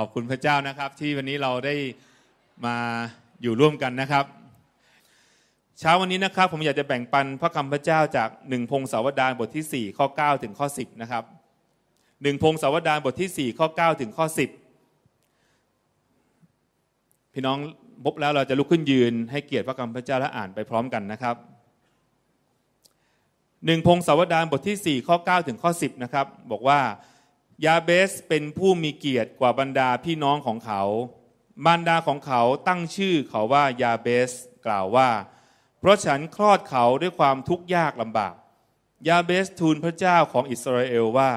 ขอบคุณพระเจ้านะครับที่วันนี้เราได้มาอยู่ร่วมกันนะครับ เช้าวันนี้นะครับ ผมอยากจะแบ่งปันพระคำพระเจ้าจากหนึ่งพงศาวดารบทที่ 4ข้อ9ถึงข้อ10นะครับหนึ่งพงศาวดารบทที่4ข้อ9ถึงข้อ10 พี่น้องพบแล้วเราจะลุกขึ้นยืนให้เกียรติพระคำพระเจ้า และอ่านไปพร้อมกันนะครับหนึ่งพงศาวดารบทที่ 4ข้อ9ถึงข้อ10นะครับบอกว่ายาเบสเป็นผู้มีเกียรติกว่าบรรดาพี่น้องของเขาบรรดาของเขาตั้งชื่อเขาว่ายาเบสกล่าวว่า เพราะฉันคลอดเขาด้วยความทุกข์ยากลำบาก ยาเบสทูลพระเจ้าของอิสราเอลว่า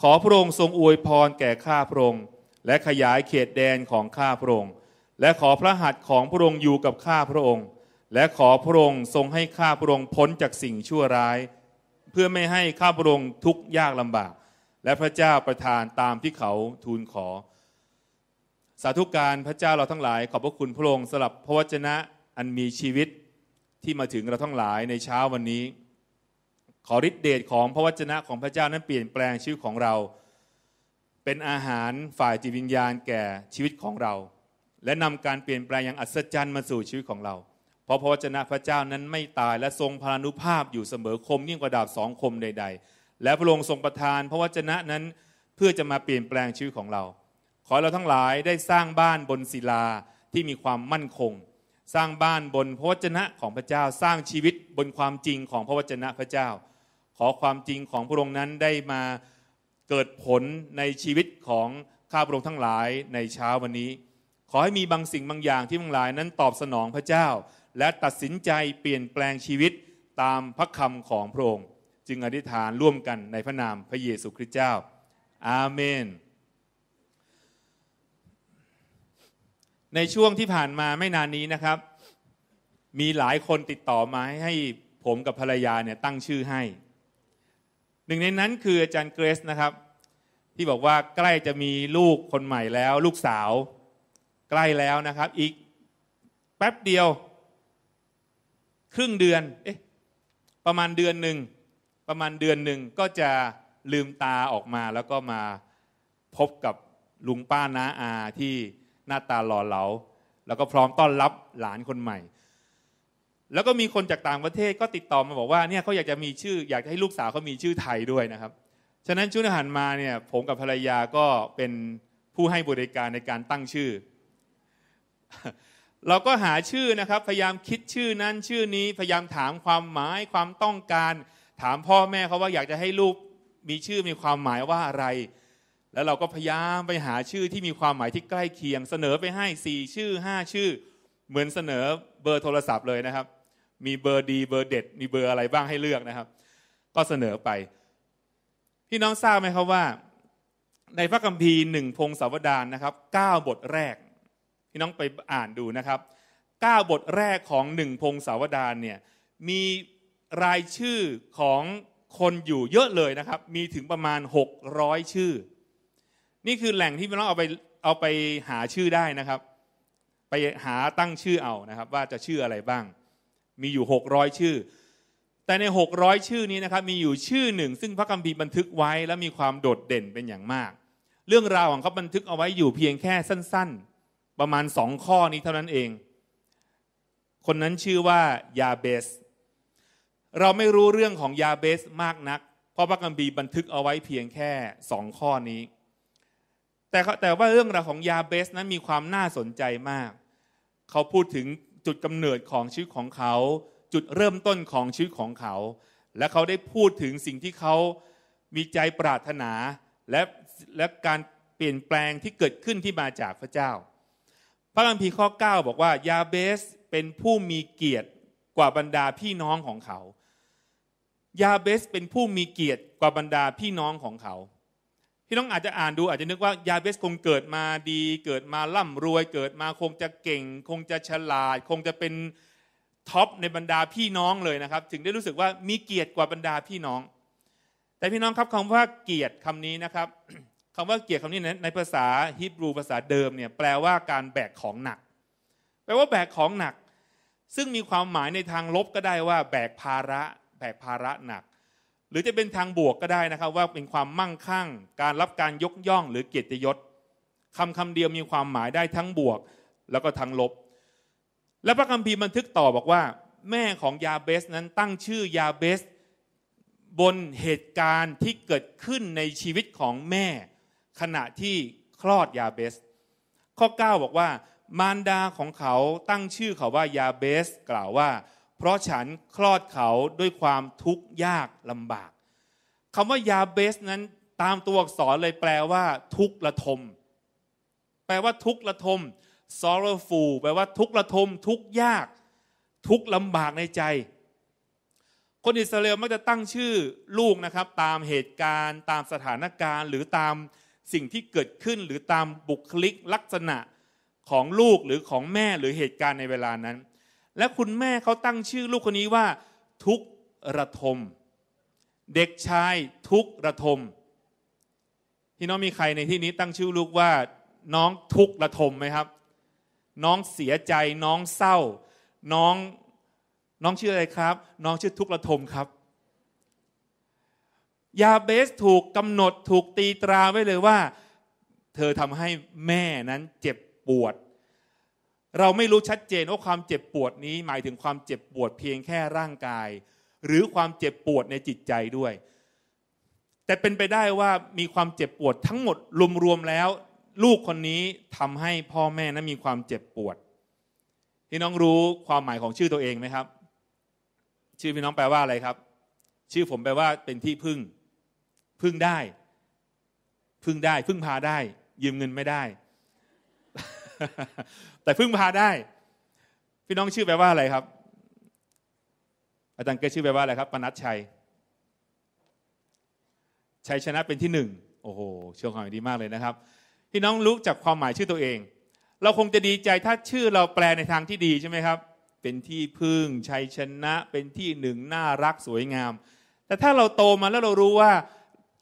ขอพระองค์ทรงอวยพรแก่ข้าพระองค์และขยายเขตแดนของข้าพระองค์และขอพระหัตถ์ของพระองค์อยู่กับข้าพระองค์ และขอพระองค์ทรงให้ข้าพระองค์พ้นจากสิ่งชั่วร้าย เพื่อไม่ให้ข้าพระองค์ทุกข์ยากลำบากและพระเจ้าประทานตามที่เขาทูลขอ สาธุการพระเจ้าเราทั้งหลาย ขอบพระคุณพระองค์สำหรับพระวจนะอันมีชีวิตที่มาถึงเราทั้งหลายในเช้าวันนี้ ขอฤทธิเดชของพระวจนะของพระเจ้านั้นเปลี่ยนแปลงชีวิตของเรา เป็นอาหารฝ่ายจิตวิญญาณแก่ชีวิตของเรา และนำการเปลี่ยนแปลงอย่างอัศจรรย์มาสู่ชีวิตของเรา เพราะพระวจนะพระเจ้านั้นไม่ตายและทรงพลานุภาพอยู่เสมอคม ยิ่งกว่าดาบสองคมใด ๆและพระองค์ทรงประทานพระวจนะนั้นเพื่อจะมาเปลี่ยนแปลงชีวิตของเรา ขอเราทั้งหลายได้สร้างบ้านบนศิลาที่มีความมั่นคง สร้างบ้านบนพระวจนะของพระเจ้าสร้างชีวิตบนความจริงของพระวจนะพระเจ้า ขอความจริงของพระองค์นั้นได้มาเกิดผลในชีวิตของข้าพระองค์ทั้งหลายในเช้าวันนี้ ขอให้มีบางสิ่งบางอย่างที่ทั้งหลายนั้นตอบสนองพระเจ้า และตัดสินใจเปลี่ยนแปลงชีวิตตามพระคำของพระองค์จึงอธิษฐานร่วมกันในพระนามพระเยซูคริสต์เจ้า อาเมน ในช่วงที่ผ่านมาไม่นานนี้นะครับ มีหลายคนติดต่อมาให้ผมกับภรรยาเนี่ยตั้งชื่อให้ หนึ่งในนั้นคืออาจารย์เกรซนะครับ ที่บอกว่าใกล้จะมีลูกคนใหม่แล้ว ลูกสาวใกล้แล้วนะครับ อีกแป๊บเดียว ครึ่งเดือนเอ๊ะประมาณเดือนหนึ่งประมาณเดือนหนึ่งก็จะลืมตาออกมาแล้วก็มาพบกับลุงป้าน้าอาที่หน้าตาหล่อเหลาแล้วก็พร้อมต้อนรับหลานคนใหม่ แล้วก็มีคนจากต่างประเทศก็ติดต่อมาบอกว่าเนี่ยเขาอยากจะมีชื่อ อยากจะให้ลูกสาวเขามีชื่อไทยด้วยนะครับฉะนั้นชุดอาหารมาเนี่ยผมกับภรรยาก็เป็นผู้ให้บริการในการตั้งชื่อ เราก็หาชื่อนะครับพยายามคิดชื่อนั้นชื่อนี้พยายามถามความหมายความต้องการถามพ่อแม่เขาว่าอยากจะให้ลูกมีชื่อมีความหมายว่าอะไร แล้วเราก็พยายามไปหาชื่อที่มีความหมายที่ใกล้เคียงเสนอไปให้4ชื่อ5ชื่อ เหมือนเสนอเบอร์โทรศัพท์เลยนะครับ มีเบอร์ดีเบอร์เด็ดมีเบอร์อะไรบ้างให้เลือกนะครับ ก็เสนอไปพี่น้องทราบไหมครับว่า ในพระคัมภีร์หนึ่งพงศาวดารนนะครับ 9 บทแรกพี่น้องไปอ่านดูนะครับ9บทแรกของหนึ่งพงศาวดารเนี่ยมีรายชื่อของคนอยู่เยอะเลยนะครับ มีถึงประมาณ 600 ชื่อ นี่คือแหล่งที่พี่น้องเอาไปเอาไปหาชื่อได้นะครับ ไปหาตั้งชื่อเอานะครับว่าจะชื่ออะไรบ้าง มีอยู่ 600 ชื่อ แต่ใน 600 ชื่อนี้นะครับ มีอยู่ชื่อหนึ่งซึ่งพระคัมภีร์บันทึกไว้ และมีความโดดเด่นเป็นอย่างมาก เรื่องราวของเขาบันทึกเอาไว้อยู่เพียงแค่สั้นๆ ประมาณสองข้อนี้เท่านั้นเอง คนนั้นชื่อว่ายาเบสเราไม่รู้เรื่องของยาเบสมากนัก เพราะพระกัมบีบันทึกเอาไว้เพียงแค่สองข้อนี้ แต่แต่ว่าเรื่องราวของยาเบส นั้นมีความน่าสนใจมาก เขาพูดถึงจุดกำเนิดของชีวิตของเขา จุดเริ่มต้นของชีวิตของเขา และเขาได้พูดถึงสิ่งที่เขามีใจปรารถนาและและการเปลี่ยนแปลงที่เกิดขึ้นที่มาจากพระเจ้า พระคัมภีร์ข้อ 9 บอกว่ายาเบส เป็นผู้มีเกียรติกว่าบรรดาพี่น้องของเขายาเบสเป็นผู้มีเกียรติกว่าบรรดาพี่น้องของเขา พี่น้องอาจจะอ่านดู อาจจะนึกว่ายาเบสคงเกิดมาดี เกิดมาร่ำรวยเกิดมาคงจะเก่ง คงจะฉลาดคงจะเป็นท็อปในบรรดาพี่น้องเลยนะครับถึงได้รู้สึกว่ามีเกียรติกว่าบรรดาพี่น้อง แต่พี่น้องครับคำว่าเกียรติคำนี้นะครับคำว่าเกียรติคำนี้ ในภาษาฮิบรูภาษาเดิมเนี่ยแปลว่าการแบกของหนัก แปลว่าแบกของหนัก ซึ่งมีความหมายในทางลบก็ได้ว่าแบกภาระแบกภาระหนัก หรือจะเป็นทางบวกก็ได้นะครับ ว่าเป็นความมั่งคั่งการรับการยกย่องหรือเกียรติยศคำคำเดียวมีความหมายได้ทั้งบวกแล้วก็ทั้งลบ และพระคัมภีร์บันทึกต่อบอกว่า แม่ของยาเบสนั้นตั้งชื่อยาเบส บนเหตุการณ์ที่เกิดขึ้นในชีวิตของแม่ ขณะที่คลอดยาเบส ข้อ 9 บอกว่ามารดาของเขาตั้งชื่อเขาว่ายาเบสกล่าวว่าเพราะฉันคลอดเขาด้วยความทุกข์ยากลำบาก คำว่ายาเบส นั้นตามตัวอักษรเลยแปลว่าทุกข์ระทม แปลว่าทุกข์ระทม sorrowful แปลว่าทุกข์ระทม ทุกข์ยาก ทุกข์ลำบากในใจ คนอิสราเอลมักจะตั้งชื่อลูกนะครับ ตามเหตุการณ์ ตามสถานการณ์ หรือตามสิ่งที่เกิดขึ้น หรือตามบุคลิกลักษณะของลูกหรือของแม่หรือเหตุการณ์ในเวลานั้นและคุณแม่เขาตั้งชื่อลูกคนนี้ว่า ทุกระทม เด็กชายทุกระทมพี่น้องมีใครในที่นี้ตั้งชื่อลูกว่า น้องทุกระทมไหมครับ น้องเสียใจน้องเศร้า น้องน้องชื่ออะไรครับ น้องชื่อทุกระทมครับ ยาเบสถูกกำหนดถูกตีตราไว้เลยว่า เธอทำให้แม่นั้นเจ็บปวดเราไม่รู้ชัดเจน ว่าความเจ็บปวดนี้หมายถึงความเจ็บปวดเพียงแค่ร่างกาย หรือความเจ็บปวดในจิตใจด้วย แต่เป็นไปได้ว่ามีความเจ็บปวดทั้งหมดรวมๆแล้ว ลูกคนนี้ทำให้พ่อแม่นั้นมีความเจ็บปวดพี่น้องรู้ความหมายของชื่อตัวเองไหมครับ ชื่อพี่น้องแปลว่าอะไรครับ ชื่อผมแปลว่าเป็นที่พึ่ง พึ่งได้ พึ่งได้ พึ่งพาได้ ยืมเงินไม่ได้แต่พึ่งพาได้ พี่น้องชื่อแปลว่าอะไรครับอาจารย์เกชื่อแปลว่าอะไรครับปนัดชัยชัยชนะเป็นที่หนึ่งโอ้โหเชื่อความดีมากเลยนะครับ พี่น้องรู้จากความหมายชื่อตัวเอง เราคงจะดีใจถ้าชื่อเราแปลในทางที่ดีใช่ไหมครับ เป็นที่พึ่งชัยชนะเป็นที่หนึ่งน่ารักสวยงาม แต่ถ้าเราโตมาแล้วเรารู้ว่า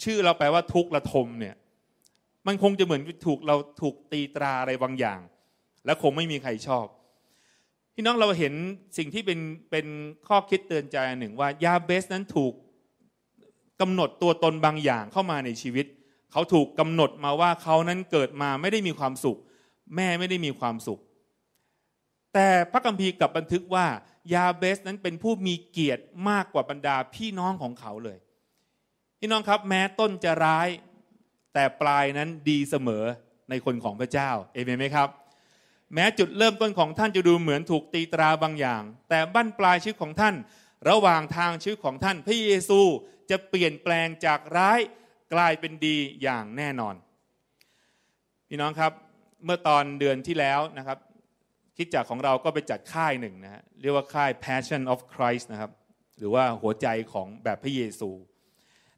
ชื่อเราแปลว่าทุกข์ระทมเนี่ยมันคงจะเหมือนถูกเราถูกตีตราอะไร บางอย่าง และคงไม่มีใครชอบพี่น้องเราเห็นสิ่งที่เป็นเป็นข้อคิดเตือนใจหนึ่งว่า ยาเบสนั้นถูกกำหนดตัวตนบางอย่างเข้ามาในชีวิต เขาถูกกำหนดมาว่าเขานั้นเกิดมาไม่ได้มีความสุข แม่ไม่ได้มีความสุข แต่พระคัมภีร์กลับบันทึกว่ายาเบสนั้นเป็นผู้มีเกียรติมากกว่าบรรดาพี่น้องของเขาเลย พี่น้องครับแม้ต้นจะร้ายแต่ปลายนั้นดีเสมอในคนของพระเจ้า เอเมนไหมครับ แม้จุดเริ่มต้นของท่าน จะดูเหมือนถูกตีตราบางอย่าง แต่บั้นปลายชีวิตของท่าน ระหว่างทางชีวิตของท่าน พระเยซูจะเปลี่ยนแปลงจากร้ายกลายเป็นดีอย่างแน่นอน พี่น้องครับ เมื่อตอนเดือนที่แล้วนะครับคิดจักของเราก็ไปจัดค่ายหนึ่งนะฮะ เรียกว่าค่าย Passion of Christ นะครับ หรือว่าหัวใจของแบบพระเยซู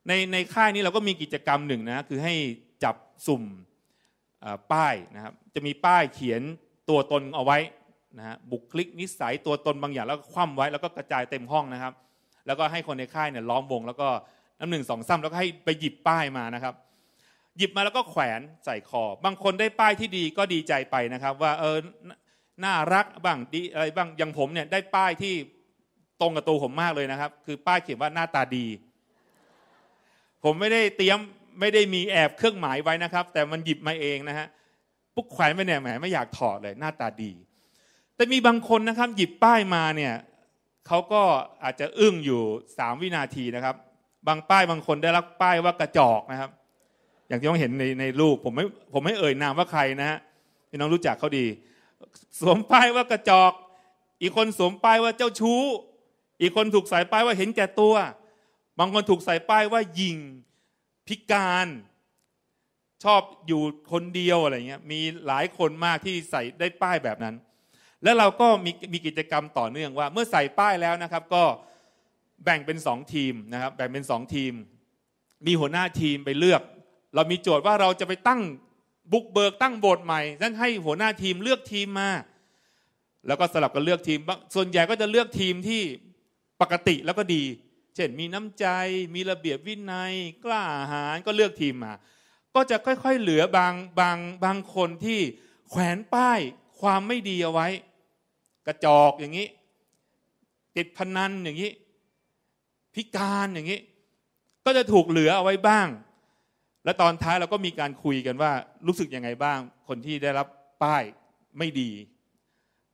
ในในค่ายนี้เราก็มีกิจกรรมหนึ่งนะคือให้จับสุ่มป้ายนะครับจะมีป้ายเขียนตัวตนเอาไว้นะฮะบุคลิกนิสัยตัวตนบางอย่าง แล้วก็คว่ำไว้แล้วก็กระจายเต็มห้องนะครับ แล้วก็ให้คนในค่ายเนี่ยล้อมวงแล้วก็น้ำหนึ่งสองซ้ำแล้วก็ให้ไปหยิบป้ายมานะครับ หยิบมาแล้วก็แขวนใส่คอบางคนได้ป้ายที่ดีก็ดีใจไปนะครับ ว่าเออน่ารักบ้างดีอะไรบ้างอย่างผมเนี่ยได้ป้ายที่ตรงกับตัวผมมากเลยนะครับ คือป้ายเขียนว่าหน้าตาดีผมไม่ได้เตรียมไม่ได้มีแอบเครื่องหมายไว้นะครับ แต่มันหยิบมาเองนะฮะปุ๊กแขวนไปเนี่ยแหมไม่อยากถอดเลยหน้าตาดี แต่มีบางคนนะครับหยิบป้ายมาเนี่ยเขาก็อาจจะอึ้งอยู่สามวินาทีนะครับ บางป้ายบางคนได้รับป้ายว่ากระจอกนะครับ อย่างที่ต้องเห็นในในรูปผมไม่ผมไม่เอ่ยนามว่าใครนะฮะพี่น้องรู้จักเขาดีสวมป้ายว่ากระจอกอีกคนสวมป้ายว่าเจ้าชู้ อีกคนถูกสายป้ายว่าเห็นแก่ตัวบางคนถูกใส่ป้ายว่ายิงพิการ ชอบอยู่คนเดียวอะไรเงี้ยมีหลายคนมากที่ใส่ได้ป้ายแบบนั้น แล้วเราก็มีมีกิจกรรมต่อเนื่องว่าเมื่อใส่ป้ายแล้วนะครับ ก็แบ่งเป็นสองทีมนะครับแบ่งเป็นสองทีม มีหัวหน้าทีมไปเลือก เรามีโจทย์ว่าเราจะไปตั้งบุกเบิกตั้งโบสถ์ใหม่นั้นให้หัวหน้าทีมเลือกทีมมาแล้วก็สลับกันเลือกทีม ส่วนใหญ่ก็จะเลือกทีมที่ปกติแล้วก็ดีเช่นมีน้ำใจมีระเบียบวินัยกล้าหาญก็เลือกทีมมา ก็จะค่อยๆเหลือบางบางบางคนที่แขวนป้ายความไม่ดีเอาไว้ กระจอกอย่างนี้ติดพนันอย่างนี้ พิการอย่างนี้ ก็จะถูกเหลือเอาไว้บ้าง และตอนท้ายเราก็มีการคุยกันว่ารู้สึกยังไงบ้าง คนที่ได้รับป้ายไม่ดี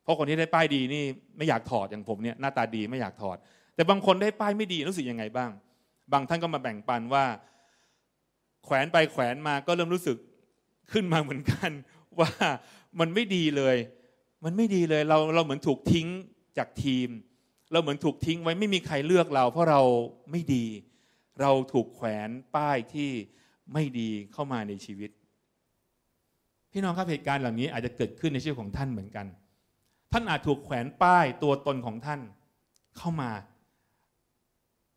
เพราะคนที่ได้ป้ายดีนี่ไม่อยากถอดอย่างผมเนี่ยหน้าตาดีไม่อยากถอดแต่บางคนได้ป้ายไม่ดีรู้สึกยังไงบ้าง บางท่านก็มาแบ่งปันว่า แขวนไปแขวนมาก็เริ่มรู้สึกขึ้นมาเหมือนกันว่ามันไม่ดีเลย มันไม่ดีเลยเราเราเหมือนถูกทิ้งจากทีม เราเหมือนถูกทิ้ง ไว้ไม่มีใครเลือกเรา เพราะเราไม่ดี เราถูกแขวนป้ายที่ไม่ดีเข้ามาในชีวิต พี่น้องครับเหตุการณ์เหล่านี้อาจจะเกิดขึ้นในชีวิตของท่านเหมือนกัน ท่านอาจถูกแขวนป้ายตัวตนของท่านเข้ามา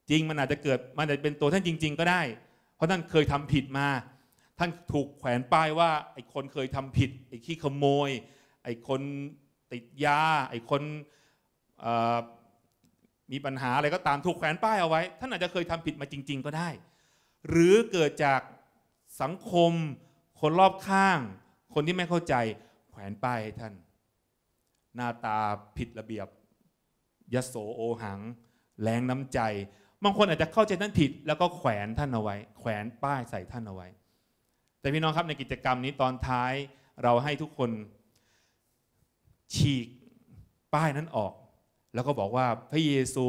จริงมันอาจจะเกิดมันอาจจะเป็นตัวท่านจริงๆ ก็ได้ เพราะท่านเคยทำผิดมา ท่านถูกแขวนป้ายว่าไอ้คนเคยทำผิดไอ้ขี้ขโมยไอ้คนติดยาไอ้คนมีปัญหาอะไรก็ตาม ถูกแขวนป้ายเอาไว้ท่านอาจจะเคยทำผิดมาจริงๆ ก็ได้ หรือเกิดจากสังคมคนรอบข้าง คนที่ไม่เข้าใจแขวนป้ายให้ท่านหน้าตาผิดระเบียบ ยโสโอหังแรงน้ำใจบางคนอาจจะเข้าใจท่านผิดแล้วก็แขวนท่านเอาไว้แขวนป้ายใส่ท่านเอาไว้ แต่พี่น้องครับในกิจกรรมนี้ตอนท้ายเราให้ทุกคน ฉีกป้ายนั้นออก แล้วก็บอกว่าพระเยซู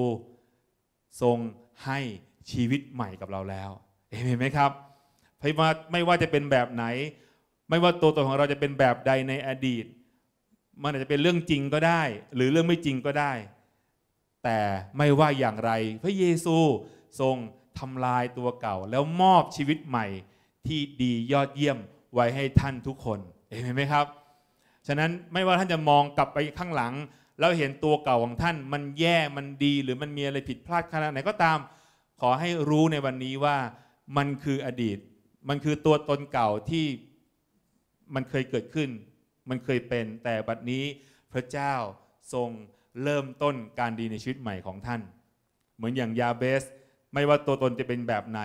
ทรงให้ชีวิตใหม่กับเราแล้วเห็นไหมครับไม่ว่าไม่ว่าจะเป็นแบบไหน ไม่ว่าตัวตนของเราจะเป็นแบบใดในอดีต มันอาจจะเป็นเรื่องจริงก็ได้หรือเรื่องไม่จริงก็ได้แต่ไม่ว่าอย่างไรพระเยซูทรงทำลายตัวเก่า แล้วมอบชีวิตใหม่ที่ดียอดเยี่ยมไว้ให้ท่านทุกคนเห็นไหมครับ ฉะนั้นไม่ว่าท่านจะมองกลับไปข้างหลัง แล้วเห็นตัวเก่าของท่านมันแย่มันดีหรือมันมีอะไรผิดพลาดขนาดไหนก็ตามขอให้รู้ในวันนี้ว่ามันคืออดีต มันคือตัวตนเก่าที่มันเคยเกิดขึ้น มันเคยเป็นแต่บัดนี้พระเจ้าทรงเริ่มต้นการดีในชีวิตใหม่ของท่าน เหมือนอย่างยาเบส ไม่ว่าตัวตนจะเป็นแบบไหน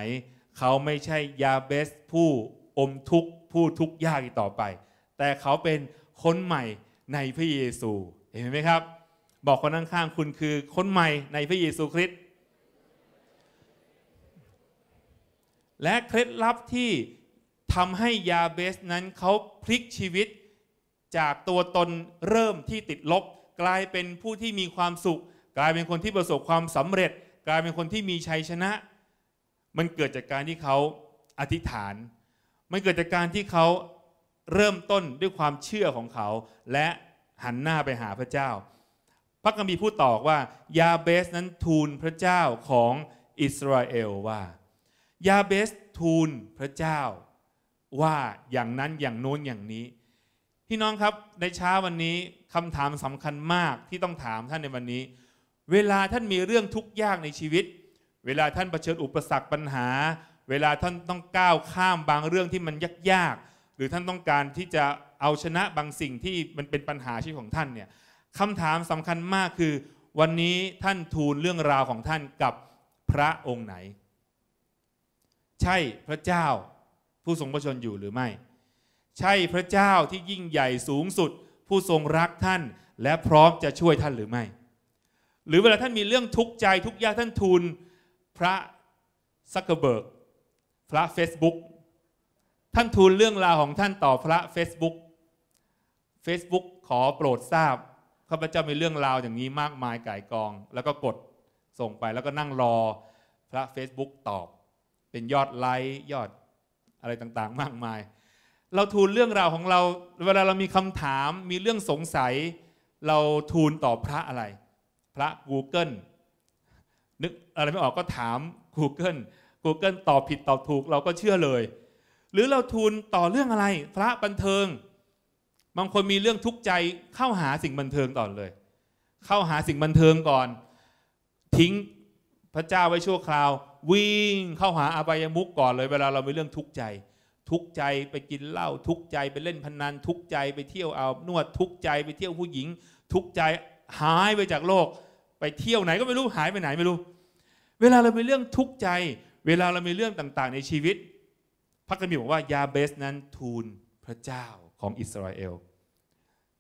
เขาไม่ใช่ยาเบสผู้อมทุกข์ผู้ทุกข์ยากอีกต่อไป แต่เขาเป็นคนใหม่ในพระเยซู เห็นไหมครับ บอกคนข้างๆคุณคือคนใหม่ในพระเยซูคริสต์ และเคล็ดลับที่ทำให้ยาเบสนั้นเขาพลิกชีวิตจากตัวตนเริ่มที่ติดลบกลายเป็นผู้ที่มีความสุข กลายเป็นคนที่ประสบความสำเร็จ กลายเป็นคนที่มีชัยชนะ มันเกิดจากการที่เขาอธิษฐานมันเกิดจากการที่เขาเริ่มต้นด้วยความเชื่อของเขา และหันหน้าไปหาพระเจ้า พระกัมีพูดต่อว่ายาเบส นั้นทูลพระเจ้าของอิสราเอลว่ายาเบสทูลพระเจ้า ว่าอย่างนั้นอย่างโน้นอย่างนี้พี่น้องครับในเช้าวันนี้คำถามสำคัญมากที่ต้องถามท่านในวันนี้ เวลาท่านมีเรื่องทุกข์ยากในชีวิต เวลาท่านเผชิญอุปสรรคปัญหา เวลาท่านต้องก้าวข้ามบางเรื่องที่มันยากๆหรือท่านต้องการที่จะเอาชนะบางสิ่งที่มันเป็นปัญหาชีวิตของท่านเนี่ยคำถามสำคัญมากคือวันนี้ท่านทูลเรื่องราวของท่านกับพระองค์ไหน ใช่พระเจ้าผู้ทรงพระชนอยู่หรือไม่ใช่พระเจ้าที่ยิ่งใหญ่สูงสุดผู้ทรงรักท่านและพร้อมจะช่วยท่านหรือไม่ หรือเวลาท่านมีเรื่องทุกข์ใจทุกข์ยากท่านทูลพระซักเกอร์เบิร์กพระเฟซบุ๊กท่านทูลเรื่องราวของท่านต่อพระเฟซบุ๊กเฟซบุ๊กขอโปรดทราบข้าพเจ้ามีเรื่องราวอย่างนี้มากมายก่ายกองแล้วก็กดส่งไปแล้วก็นั่งรอพระ Facebook ตอบเป็นยอดไลค์ยอดอะไรต่างๆ มากมายเราทูลเรื่องราวของเราเวลาเรามีคำถามมีเรื่องสงสัย เราทูลต่อพระอะไร พระ Google นึกอะไรไม่ออกก็ถาม Google Google ตอบผิดตอบถูก เราก็เชื่อเลย หรือเราทูลต่อเรื่องอะไร พระบันเทิง บางคนมีเรื่องทุกข์ใจ เข้าหาสิ่งบันเทิงก่อนเลย เข้าหาสิ่งบันเทิงก่อน ทิ้งพระเจ้าไว้ชั่วคราววิ่งเข้าหาอบายมุกก่อนเลย เวลาเรามีเรื่องทุกข์ใจทุกใจไปกินเหล้าทุกใจไปเล่นพนันทุกใจไปเที่ยวเอา นวดทุกใจไปเที่ยวผู้หญิง ทุกใจหายไปจากโลก ไปเที่ยวไหนก็ไม่รู้หายไปไหน ไม่รู้ เวลาเรามีเรื่องทุกข์ใจ เวลาเรามีเรื่องต่างๆ ในชีวิต พระคัมภีร์บอกว่ายาเบสนั้นทูลพระเจ้าของอิสราเอล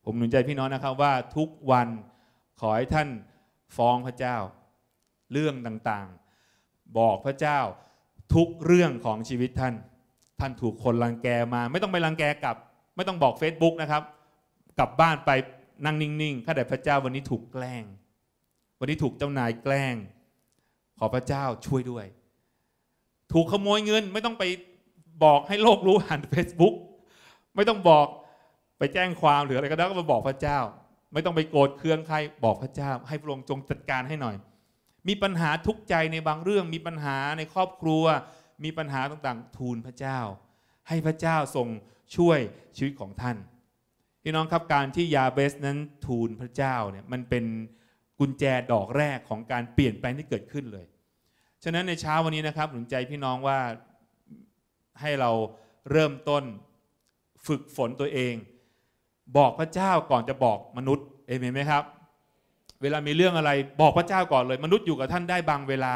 ผมหนุนใจพี่น้องนะครับว่าทุกวันขอให้ท่านฟ้องพระเจ้าเรื่องต่างๆ บอกพระเจ้าทุกเรื่องของชีวิตท่านท่านถูกคนรังแกมาไม่ต้องไปรังแกกลับ ไม่ต้องบอก Facebook นะครับกลับบ้านไปนั่งนิ่งๆข้าแต่พระเจ้าวันนี้ถูกแกล้งวันนี้ถูกเจ้านายแกล้งขอพระเจ้าช่วยด้วย ถูกขโมยเงิน ไม่ต้องไปบอกให้โลกรู้ผ่าน Facebook ไม่ต้องบอกไปแจ้งความหรืออะไรก็ได้ก็มาบอกพระเจ้า ไม่ต้องไปโกรธเคืองใครบอกพระเจ้าให้พระองค์จงจัดการให้หน่อย มีปัญหาทุกใจในบางเรื่อง มีปัญหาในครอบครัวมีปัญหาต่างๆ ทูลพระเจ้า ให้พระเจ้า ทรงช่วยชีวิตของท่าน พี่น้องครับการที่ยาเบสนั้นทูลพระเจ้าเนี่ยมันเป็นกุญแจดอกแรกของการเปลี่ยนแปลงที่เกิดขึ้นเลย ฉะนั้นในเช้าวันนี้นะครับหนุนใจพี่น้องว่าให้เราเริ่มต้นฝึกฝนตัวเอง บอกพระเจ้าก่อนจะบอกมนุษย์เอเมนไหมครับ เวลามีเรื่องอะไรบอกพระเจ้าก่อนเลย มนุษย์อยู่กับท่านได้บางเวลา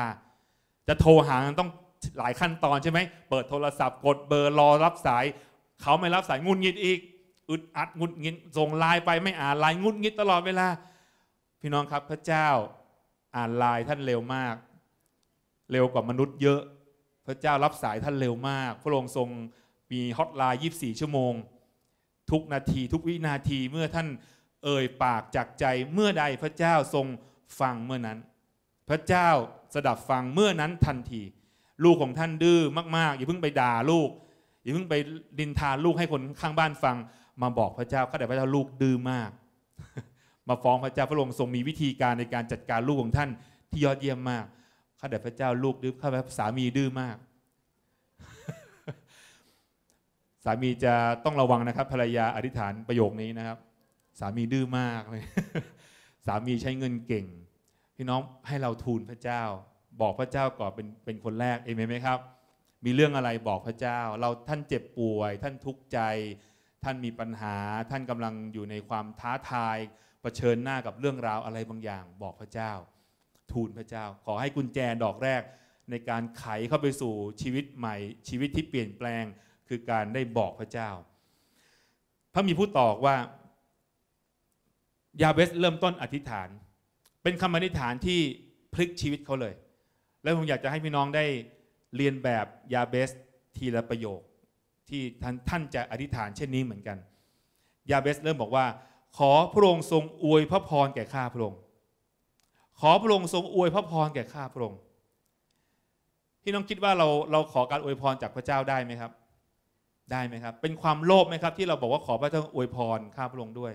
จะโทรหาต้องหลายขั้นตอนใช่ไหมเปิดโทรศัพท์กดเบอร์รอรับสายเขาไม่รับสายงุนงิดอีกอึดอัดงุนงิดส่งไลน์ไปไม่อ่านไลน์งุนงิดตลอดเวลา พี่น้องครับพระเจ้าอ่านไลน์ท่านเร็วมาก เร็วกว่ามนุษย์เยอะ พระเจ้ารับสายท่านเร็วมาก พระองค์ทรงมีฮอตไลน์24ชั่วโมง ทุกนาทีทุกวินาทีเมื่อท่านเอ่ยปากจากใจเมื่อใดพระเจ้าทรงฟังเมื่อนั้น พระเจ้าสดับฟังเมื่อนั้นทันทีลูกของท่านดื้อมากๆ อย่าเพิ่งไปด่าลูก อย่าเพิ่งไปดินทาลูกให้คนข้างบ้านฟัง มาบอกพระเจ้าข้าแต่พระเจ้าลูกดื้อมาก มาฟ้องพระเจ้าพระองค์ทรงมีวิธีการในการจัดการลูกของท่านที่ยอดเยี่ยมมากข้าแต่พระเจ้า ลูกดื้อข้าแต่สามีดื้อมาก สามีจะต้องระวังนะครับ ภรรยาอธิษฐานประโยคนี้นะครับ สามีดื้อมากเลยสามีใช้เงินเก่ง พี่น้องให้เราทูลพระเจ้าบอกพระเจ้าก่อนเป็นเป็นคนแรกเอเมนไหมครับ มีเรื่องอะไรบอกพระเจ้า เราท่านเจ็บป่วย ท่านทุกข์ใจ ท่านมีปัญหา ท่านกำลังอยู่ในความท้าทายเผชิญหน้ากับเรื่องราวอะไรบางอย่างบอกพระเจ้า ทูลพระเจ้า ขอให้กุญแจดอกแรกในการไขเข้าไปสู่ชีวิตใหม่ ชีวิตที่เปลี่ยนแปลงคือการได้บอกพระเจ้าพระมีผู้ตอบว่ายาเวสเริ่มต้นอธิษฐาน เป็นคำอธิษฐานที่พลิกชีวิตเขาเลยแล้วผมอยากจะให้พี่น้องได้เรียนแบบยาเบสทีละประโยคที่ท่านท่านจะอธิษฐานเช่นนี้เหมือนกัน ยาเบสเริ่มบอกว่า ขอพระองค์ทรงอวยพระพรแก่ข้าพระองค์ขอพระองค์ทรงอวยพระพรแก่ข้าพระองค์พี่น้องคิดว่าเราเราขอการอวยพรจากพระเจ้าได้ไหมครับ ได้ไหมครับ เป็นความโลภไหมครับที่เราบอกว่าขอพระเจ้าอวยพรข้าพระองค์ด้วย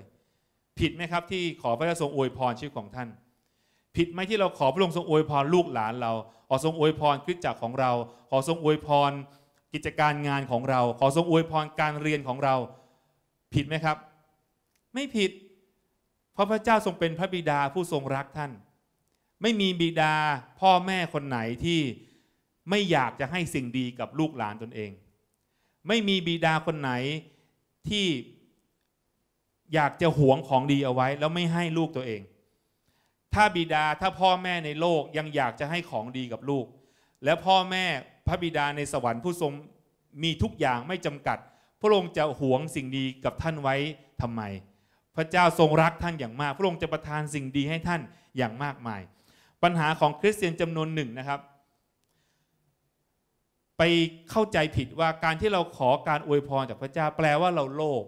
ผิดไหมครับที่ขอพระเจ้าทรงอวยพรชีวิตของท่านผิดไหมที่เราขอพระองค์ทรงอวยพรลูกหลานเราขอทรงอวยพรคริสตจักรของเรา ขอทรงอวยพรกิจการงานของเรา ขอทรงอวยพรการเรียนของเราผิดไหมครับ ไม่ผิด เพราะพระเจ้าทรงเป็นพระบิดาผู้ทรงรักท่าน ไม่มีบิดาพ่อแม่คนไหนที่ไม่อยากจะให้สิ่งดีกับลูกหลานตนเอง ไม่มีบิดาคนไหนที่อยากจะหวงของดีเอาไว้ แล้วไม่ให้ลูกตัวเองถ้าบิดาถ้าพ่อแม่ในโลกยังอยากจะให้ของดีกับลูกและพ่อแม่พระบิดาในสวรรค์ผู้ทรงมีทุกอย่างไม่จำกัด พระองค์จะหวงสิ่งดีกับท่านไว้ทำไม พระเจ้าทรงรักท่านอย่างมาก พระองค์จะประทานสิ่งดีให้ท่านอย่างมากมาย ปัญหาของคริสเตียนจำนวนหนึ่งนะครับ ไปเข้าใจผิดว่าการที่เราขอการอวยพรจากพระเจ้าแปลว่าเราโลภ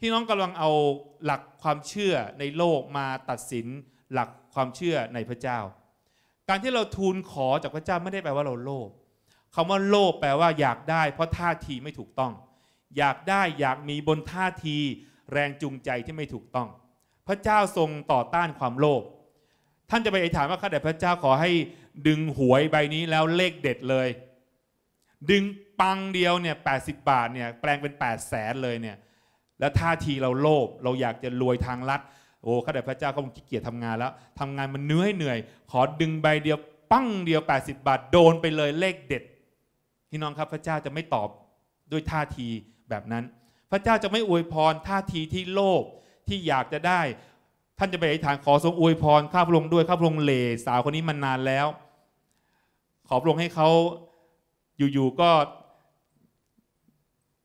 พี่น้องกำลังเอาหลักความเชื่อในโลกมาตัดสินหลักความเชื่อในพระเจ้า การที่เราทูลขอจากพระเจ้าไม่ได้แปลว่าเราโลภคาว่าโลภแปลว่าอยากได้ เพราะท่าทีไม่ถูกต้อง อยากได้อยากมีบนท่าทีแรงจูงใจที่ไม่ถูกต้อง พระเจ้าทรงต่อต้านความโลภท่านจะไปไอ้ถามว่าข้าแต่พระเจ้าขอให้ดึงหวยใบนี้แล้วเลขเด็ดเลย ดึงปังเดียวเนี่ยแปบาทเนี่ยแปลงเป็น8ปดแสนเลยเนี่ยแล้วท่าทีเราโลภเราอยากจะรวยทางลัดโอ้ข้าแต่พระเจ้าเขาคงขี้เกียจทำงานแล้วทำงานมันเหนื่อให้เหนื่อยขอดึงใบเดียวปั้งเดียว 80 บาทโดนไปเลยเลขเด็ดพี่น้องครับพระเจ้าจะไม่ตอบด้วยท่าทีแบบนั้น พระเจ้าจะไม่อวยพรท่าทีที่โลภที่อยากจะได้ ท่านจะไปอธิษฐานขอทรงอวยพรข้าพระองค์ด้วยข้าพระองค์เลสาวคนนี้มันนานแล้ว ขอพระองค์ให้เขาอยู่ๆก็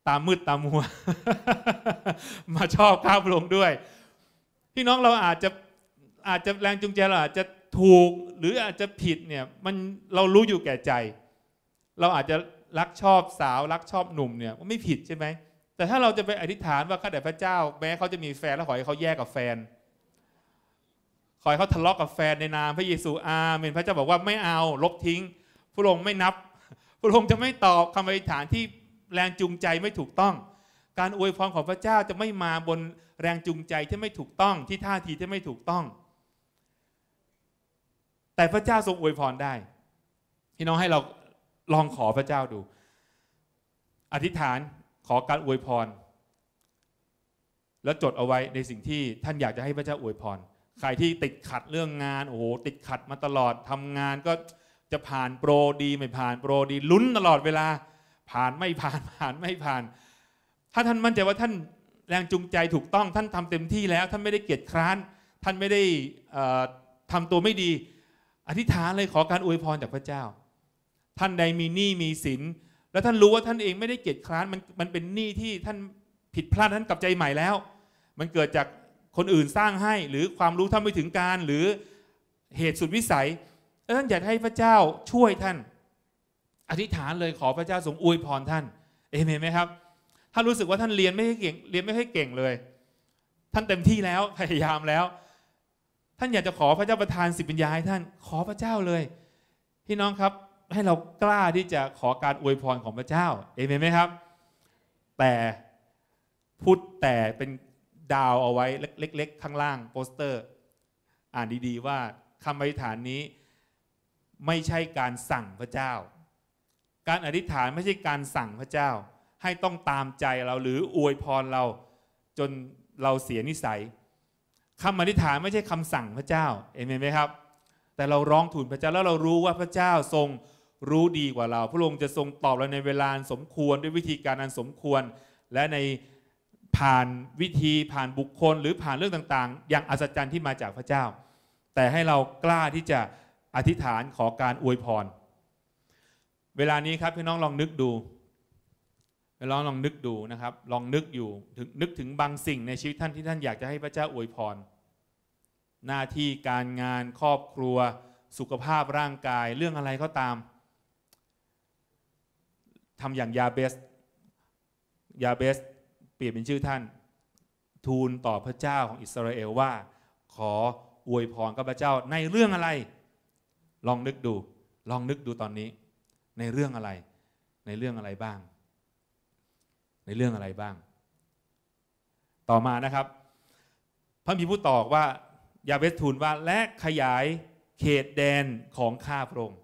ตามมืดตามมัว มาชอบข้าพระองค์ด้วยพี่น้องเราอาจจะอาจจะแรงจูงใจเราอาจจะถูกหรืออาจจะผิดเนี่ยมันเรารู้อยู่แก่ใจ เราอาจจะรักชอบสาวรักชอบหนุ่มเนี่ยมันไม่ผิดใช่ไหมแต่ถ้าเราจะไปอธิษฐานว่าข้าแต่พระเจ้า แม้เขาจะมีแฟนแล้วขอให้เขาแยกกับแฟน ขอให้เขาทะเลาะกกับแฟนในนามพระเยซูอาเมนพระเจ้าบอกว่าไม่เอาลบทิ้งพระองค์ไม่นับพระองค์จะไม่ตอบคำอธิษฐานที่แรงจูงใจไม่ถูกต้องการอวยพรของพระเจ้าจะไม่มาบนแรงจูงใจที่ไม่ถูกต้องที่ท่าทีที่ไม่ถูกต้อง แต่พระเจ้าทรงอวยพรได้ พี่น้องให้เราลองขอพระเจ้าดู อธิษฐานขอการอวยพรแล้วจดเอาไว้ในสิ่งที่ท่านอยากจะให้พระเจ้าอวยพร ใครที่ติดขัดเรื่องงานโอ้โหติดขัดมาตลอดทำงานก็จะผ่านโปรดีไม่ผ่านโปรดี ลุ้นตลอดเวลาผ่านไม่ผ่านผ่านไม่ผ่านานถ้าท่านมั่นใจว่าท่านแรงจูงใจถูกต้องท่านทำเต็มที่แล้วท่านไม่ได้เกียจคร้านท่านไม่ได้ทำตัวไม่ดี อธิษฐานเลยขอการอวยพรจากพระเจ้า ท่านใดมีหนี้มีสินแล้วท่านรู้ว่าท่านเองไม่ได้เกียจคร้านมันมันเป็นหนี้ที่ท่านผิดพลาดท่านกลับใจใหม่แล้ว มันเกิดจากคนอื่นสร้างให้ หรือความรู้ท่านไม่ถึงการหรือเหตุสุดวิสัยท่านอยากให้พระเจ้าช่วยท่าน อธิษฐานเลยขอพระเจ้าทรงอวยพรท่านเอเมนไหมครับถ้ารู้สึกว่าท่านเรียนไม่เก่งเรียนไม่ค่อยเก่งเลย ท่านเต็มที่แล้วพยายามแล้ว ท่านอยากจะขอพระเจ้าประทานสิบปัญญาให้ท่านขอพระเจ้าเลยพี่น้องครับให้เรากล้าที่จะขอการอวยพรของพระเจ้าเอเมนไหมครับ แต่พูดแต่เป็นดาวเอาไว้เล็ก ๆ ข้างล่างโปสเตอร์ อ่านดีๆว่าคำอธิษฐานนี้ ไม่ใช่การสั่งพระเจ้า การอธิษฐานไม่ใช่การสั่งพระเจ้าให้ต้องตามใจเราหรืออวยพรเราจนเราเสียนิสัยคำอธิษฐานไม่ใช่คำสั่งพระเจ้าเอเมนไหมครับ แต่เราร้องทูลพระเจ้าแล้วเรารู้ว่าพระเจ้าทรงรู้ดีกว่าเราพระองค์จะทรงตอบเราในเวลาสมควรด้วยวิธีการอันสมควร และในผ่านวิธีผ่านบุคคลหรือผ่านเรื่องต่าง ๆ อย่างอัศจรรย์ที่มาจากพระเจ้า แต่ให้เรากล้าที่จะอธิษฐานขอการอวยพรเวลานี้ครับพี่น้องลองนึกดูลองลองนึกดูนะครับ ลองนึกอยู่ นึกถึงบางสิ่งในชีวิตท่านที่ท่านอยากจะให้พระเจ้าอวยพร หน้าที่การงานครอบครัวสุขภาพร่างกายเรื่องอะไรก็ตาม ทำอย่างยาเบส ยาเบสเปลี่ยนเป็นชื่อท่าน ทูลต่อพระเจ้าของอิสราเอลว่า ขออวยพรกับพระเจ้าในเรื่องอะไร ลองนึกดูลองนึกดูตอนนี้ ในเรื่องอะไรในเรื่องอะไรบ้างในเรื่องอะไรบ้าง ต่อมานะครับพระมีผู้ตอบว่ายาเวสทูลว่าและขยายเขตแดนของข้าพระองค์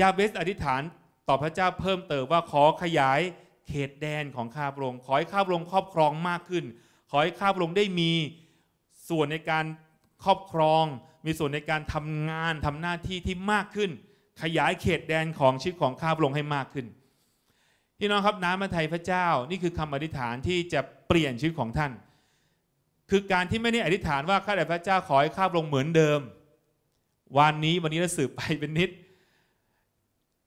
ยาเวสอธิษฐานต่อพระเจ้าเพิ่มเติมว่าขอขยายเขตแดนของข้าพระองค์ ขอให้ข้าพระองค์ครอบครองมากขึ้น ขอให้ข้าพระองค์ได้มีส่วนในการครอบครอง มีส่วนในการทำงานทำหน้าที่ที่มากขึ้น ขยายเขตแดนของชีวิตของข้าพระองค์ให้มากขึ้นพี่น้องครับน้ำพระทัยพระเจ้า นี่คือคำอธิษฐานที่จะเปลี่ยนชีวิตของท่าน คือการที่ไม่ได้อธิษฐานว่าข้าแต่พระเจ้าขอให้ข้าพลงเหมือนเดิม วันนี้วันนี้และสืบไปเป็นนิด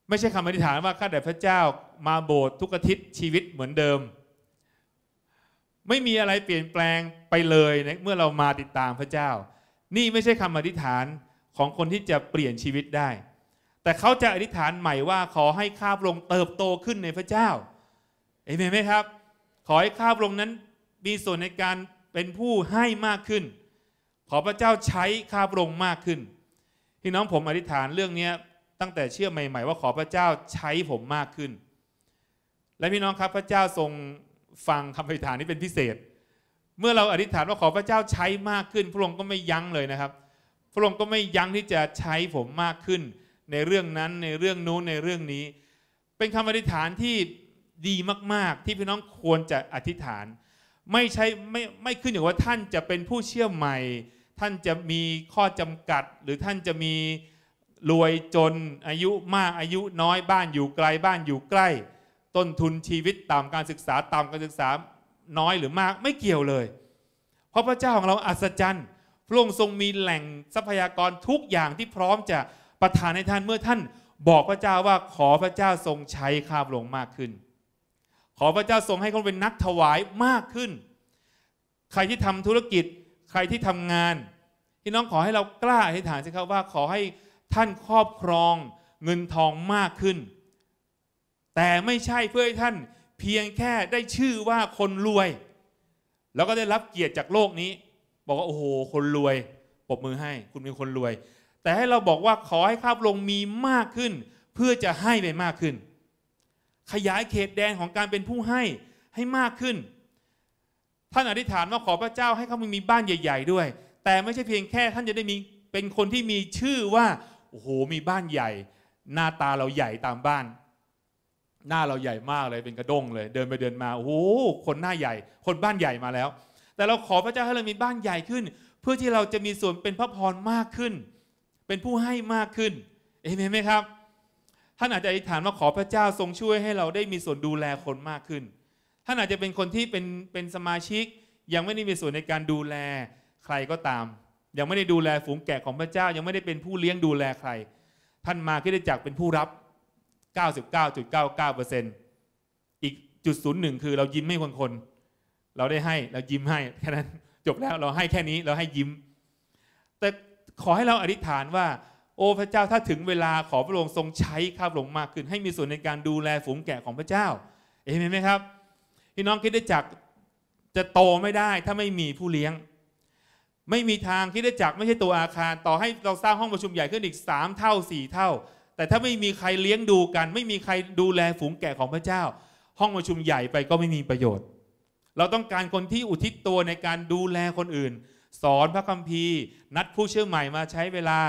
ไม่ใช่คำอธิษฐานว่าข้าแต่พระเจ้ามาโบสถ์ทุกอาทิตย์ชีวิตเหมือนเดิม ไม่มีอะไรเปลี่ยนแปลงไปเลยนะเมื่อเรามาติดตามพระเจ้า นี่ไม่ใช่คำอธิษฐานของคนที่จะเปลี่ยนชีวิตได้แต่เขาจะอธิษฐานใหม่ว่าขอให้ข้าพระองค์เติบโตขึ้นในพระเจ้า เอเมนไหมครับ ขอให้ข้าพระองค์นั้นมีส่วนในการเป็นผู้ให้มากขึ้น ขอพระเจ้าใช้ข้าพระองค์มากขึ้นพี่น้องผมอธิษฐานเรื่องนี้ตั้งแต่เชื่อใหม่ๆว่าขอพระเจ้าใช้ผมมากขึ้น และพี่น้องครับพระเจ้าทรงฟังคำอธิษฐานนี้เป็นพิเศษ เมื่อเราอธิษฐานว่าขอพระเจ้าใช้มากขึ้น พระองค์ก็ไม่ยั้งเลยนะครับ พระองค์ก็ไม่ยั้งที่จะใช้ผมมากขึ้นในเรื่องนั้นในเรื่องนู้นในเรื่องนี้ เป็นคำอธิษฐานที่ดีมาก ๆ ที่พี่น้องควรจะอธิษฐาน ไม่ใช่ไม่ไม่ขึ้นอยู่ว่าท่านจะเป็นผู้เชื่อใหม่ ท่านจะมีข้อจำกัด หรือท่านจะมีรวยจนอายุมากอายุน้อยบ้านอยู่ไกลบ้านอยู่ใกล้ ต้นทุนชีวิตตามการศึกษาตามการศึกษาน้อยหรือมาก ไม่เกี่ยวเลย เพราะพระเจ้าของเราอัศจรรย์พระองค์ทรงมีแหล่งทรัพยากรทุกอย่างที่พร้อมจะประทานให้ท่านเมื่อท่านบอกพระเจ้าว่าขอพระเจ้าทรงใช้ข้าพระองค์มากขึ้น ขอพระเจ้าทรงให้คนเป็นนักถวายมากขึ้น ใครที่ทำธุรกิจใครที่ทำงานพี่น้องขอให้เรากล้าอธิษฐานสิครับว่า ขอให้ท่านครอบครองเงินทองมากขึ้น แต่ไม่ใช่เพื่อให้ท่านเพียงแค่ได้ชื่อว่าคนรวย แล้วก็ได้รับเกียรติจากโลกนี้ บอกว่าโอ้โหคนรวยปรบมือให้คุณเป็นคนรวยแต่ให้เราบอกว่าขอให้ข้าพระองค์มีมากขึ้น เพื่อจะให้ได้มากขึ้น ขยายเขตแดนของการเป็นผู้ให้ให้มากขึ้นท่านอธิษฐานว่าขอพระเจ้าให้ข้าพระองค์มีบ้านใหญ่ ๆ ด้วย แต่ไม่ใช่เพียงแค่ท่านจะได้มีเป็นคนที่มีชื่อว่าโอ้โหมีบ้านใหญ่ หน้าตาเราใหญ่ตามบ้าน หน้าเราใหญ่มากเลยเป็นกระด้งเลย เดินไปเดินมาโอ้โหคนหน้าใหญ่ คนบ้านใหญ่มาแล้ว แต่เราขอพระเจ้าให้เรามีบ้านใหญ่ขึ้น เพื่อที่เราจะมีส่วนเป็นพระพรมากขึ้นเป็นผู้ให้มากขึ้น เอเมนไหมครับ ท่าน อาจจะอธิษฐานว่าขอพระเจ้าทรงช่วยให้เราได้มีส่วนดูแลคนมากขึ้น ท่านอาจจะเป็นคนที่เป็นเป็นสมาชิก ยังไม่ได้มีส่วนในการดูแลใครก็ตาม ยังไม่ได้ดูแลฝูงแกะของพระเจ้า ยังไม่ได้เป็นผู้เลี้ยงดูแลใคร ท่านมาค้ดจักเป็นผู้รับ 99.99%อีกจุดศูนย์หนึ่งคือเรายิ้มให้คนคน เราได้ให้เรายิ้มให้แค่นั้นจบแล้วเราให้แค่นี้เราให้ยิ้ม แต่ขอให้เราอธิษฐานว่า โอ้พระเจ้าถ้าถึงเวลาขอพระองค์ทรงใช้ข้าพระองค์มากขึ้นให้มีส่วนในการดูแลฝูงแกะของพระเจ้า เอเมนไหมครับ พี่น้องคิดได้จักจะโตไม่ได้ถ้าไม่มีผู้เลี้ยง ไม่มีทางคิดได้จักไม่ใช่ตัวอาคารต่อให้เราสร้างห้องประชุมใหญ่ ขึ้นอีก 3 เท่า 4 เท่า แต่ถ้าไม่มีใครเลี้ยงดูกัน ไม่มีใครดูแลฝูงแกะของพระเจ้า ห้องประชุมใหญ่ไปก็ไม่มีประโยชน์ เราต้องการคนที่อุทิศตัวในการดูแลคนอื่นสอนพระคัมภีร์ นัดผู้เชื่อใหม่มาใช้เวลา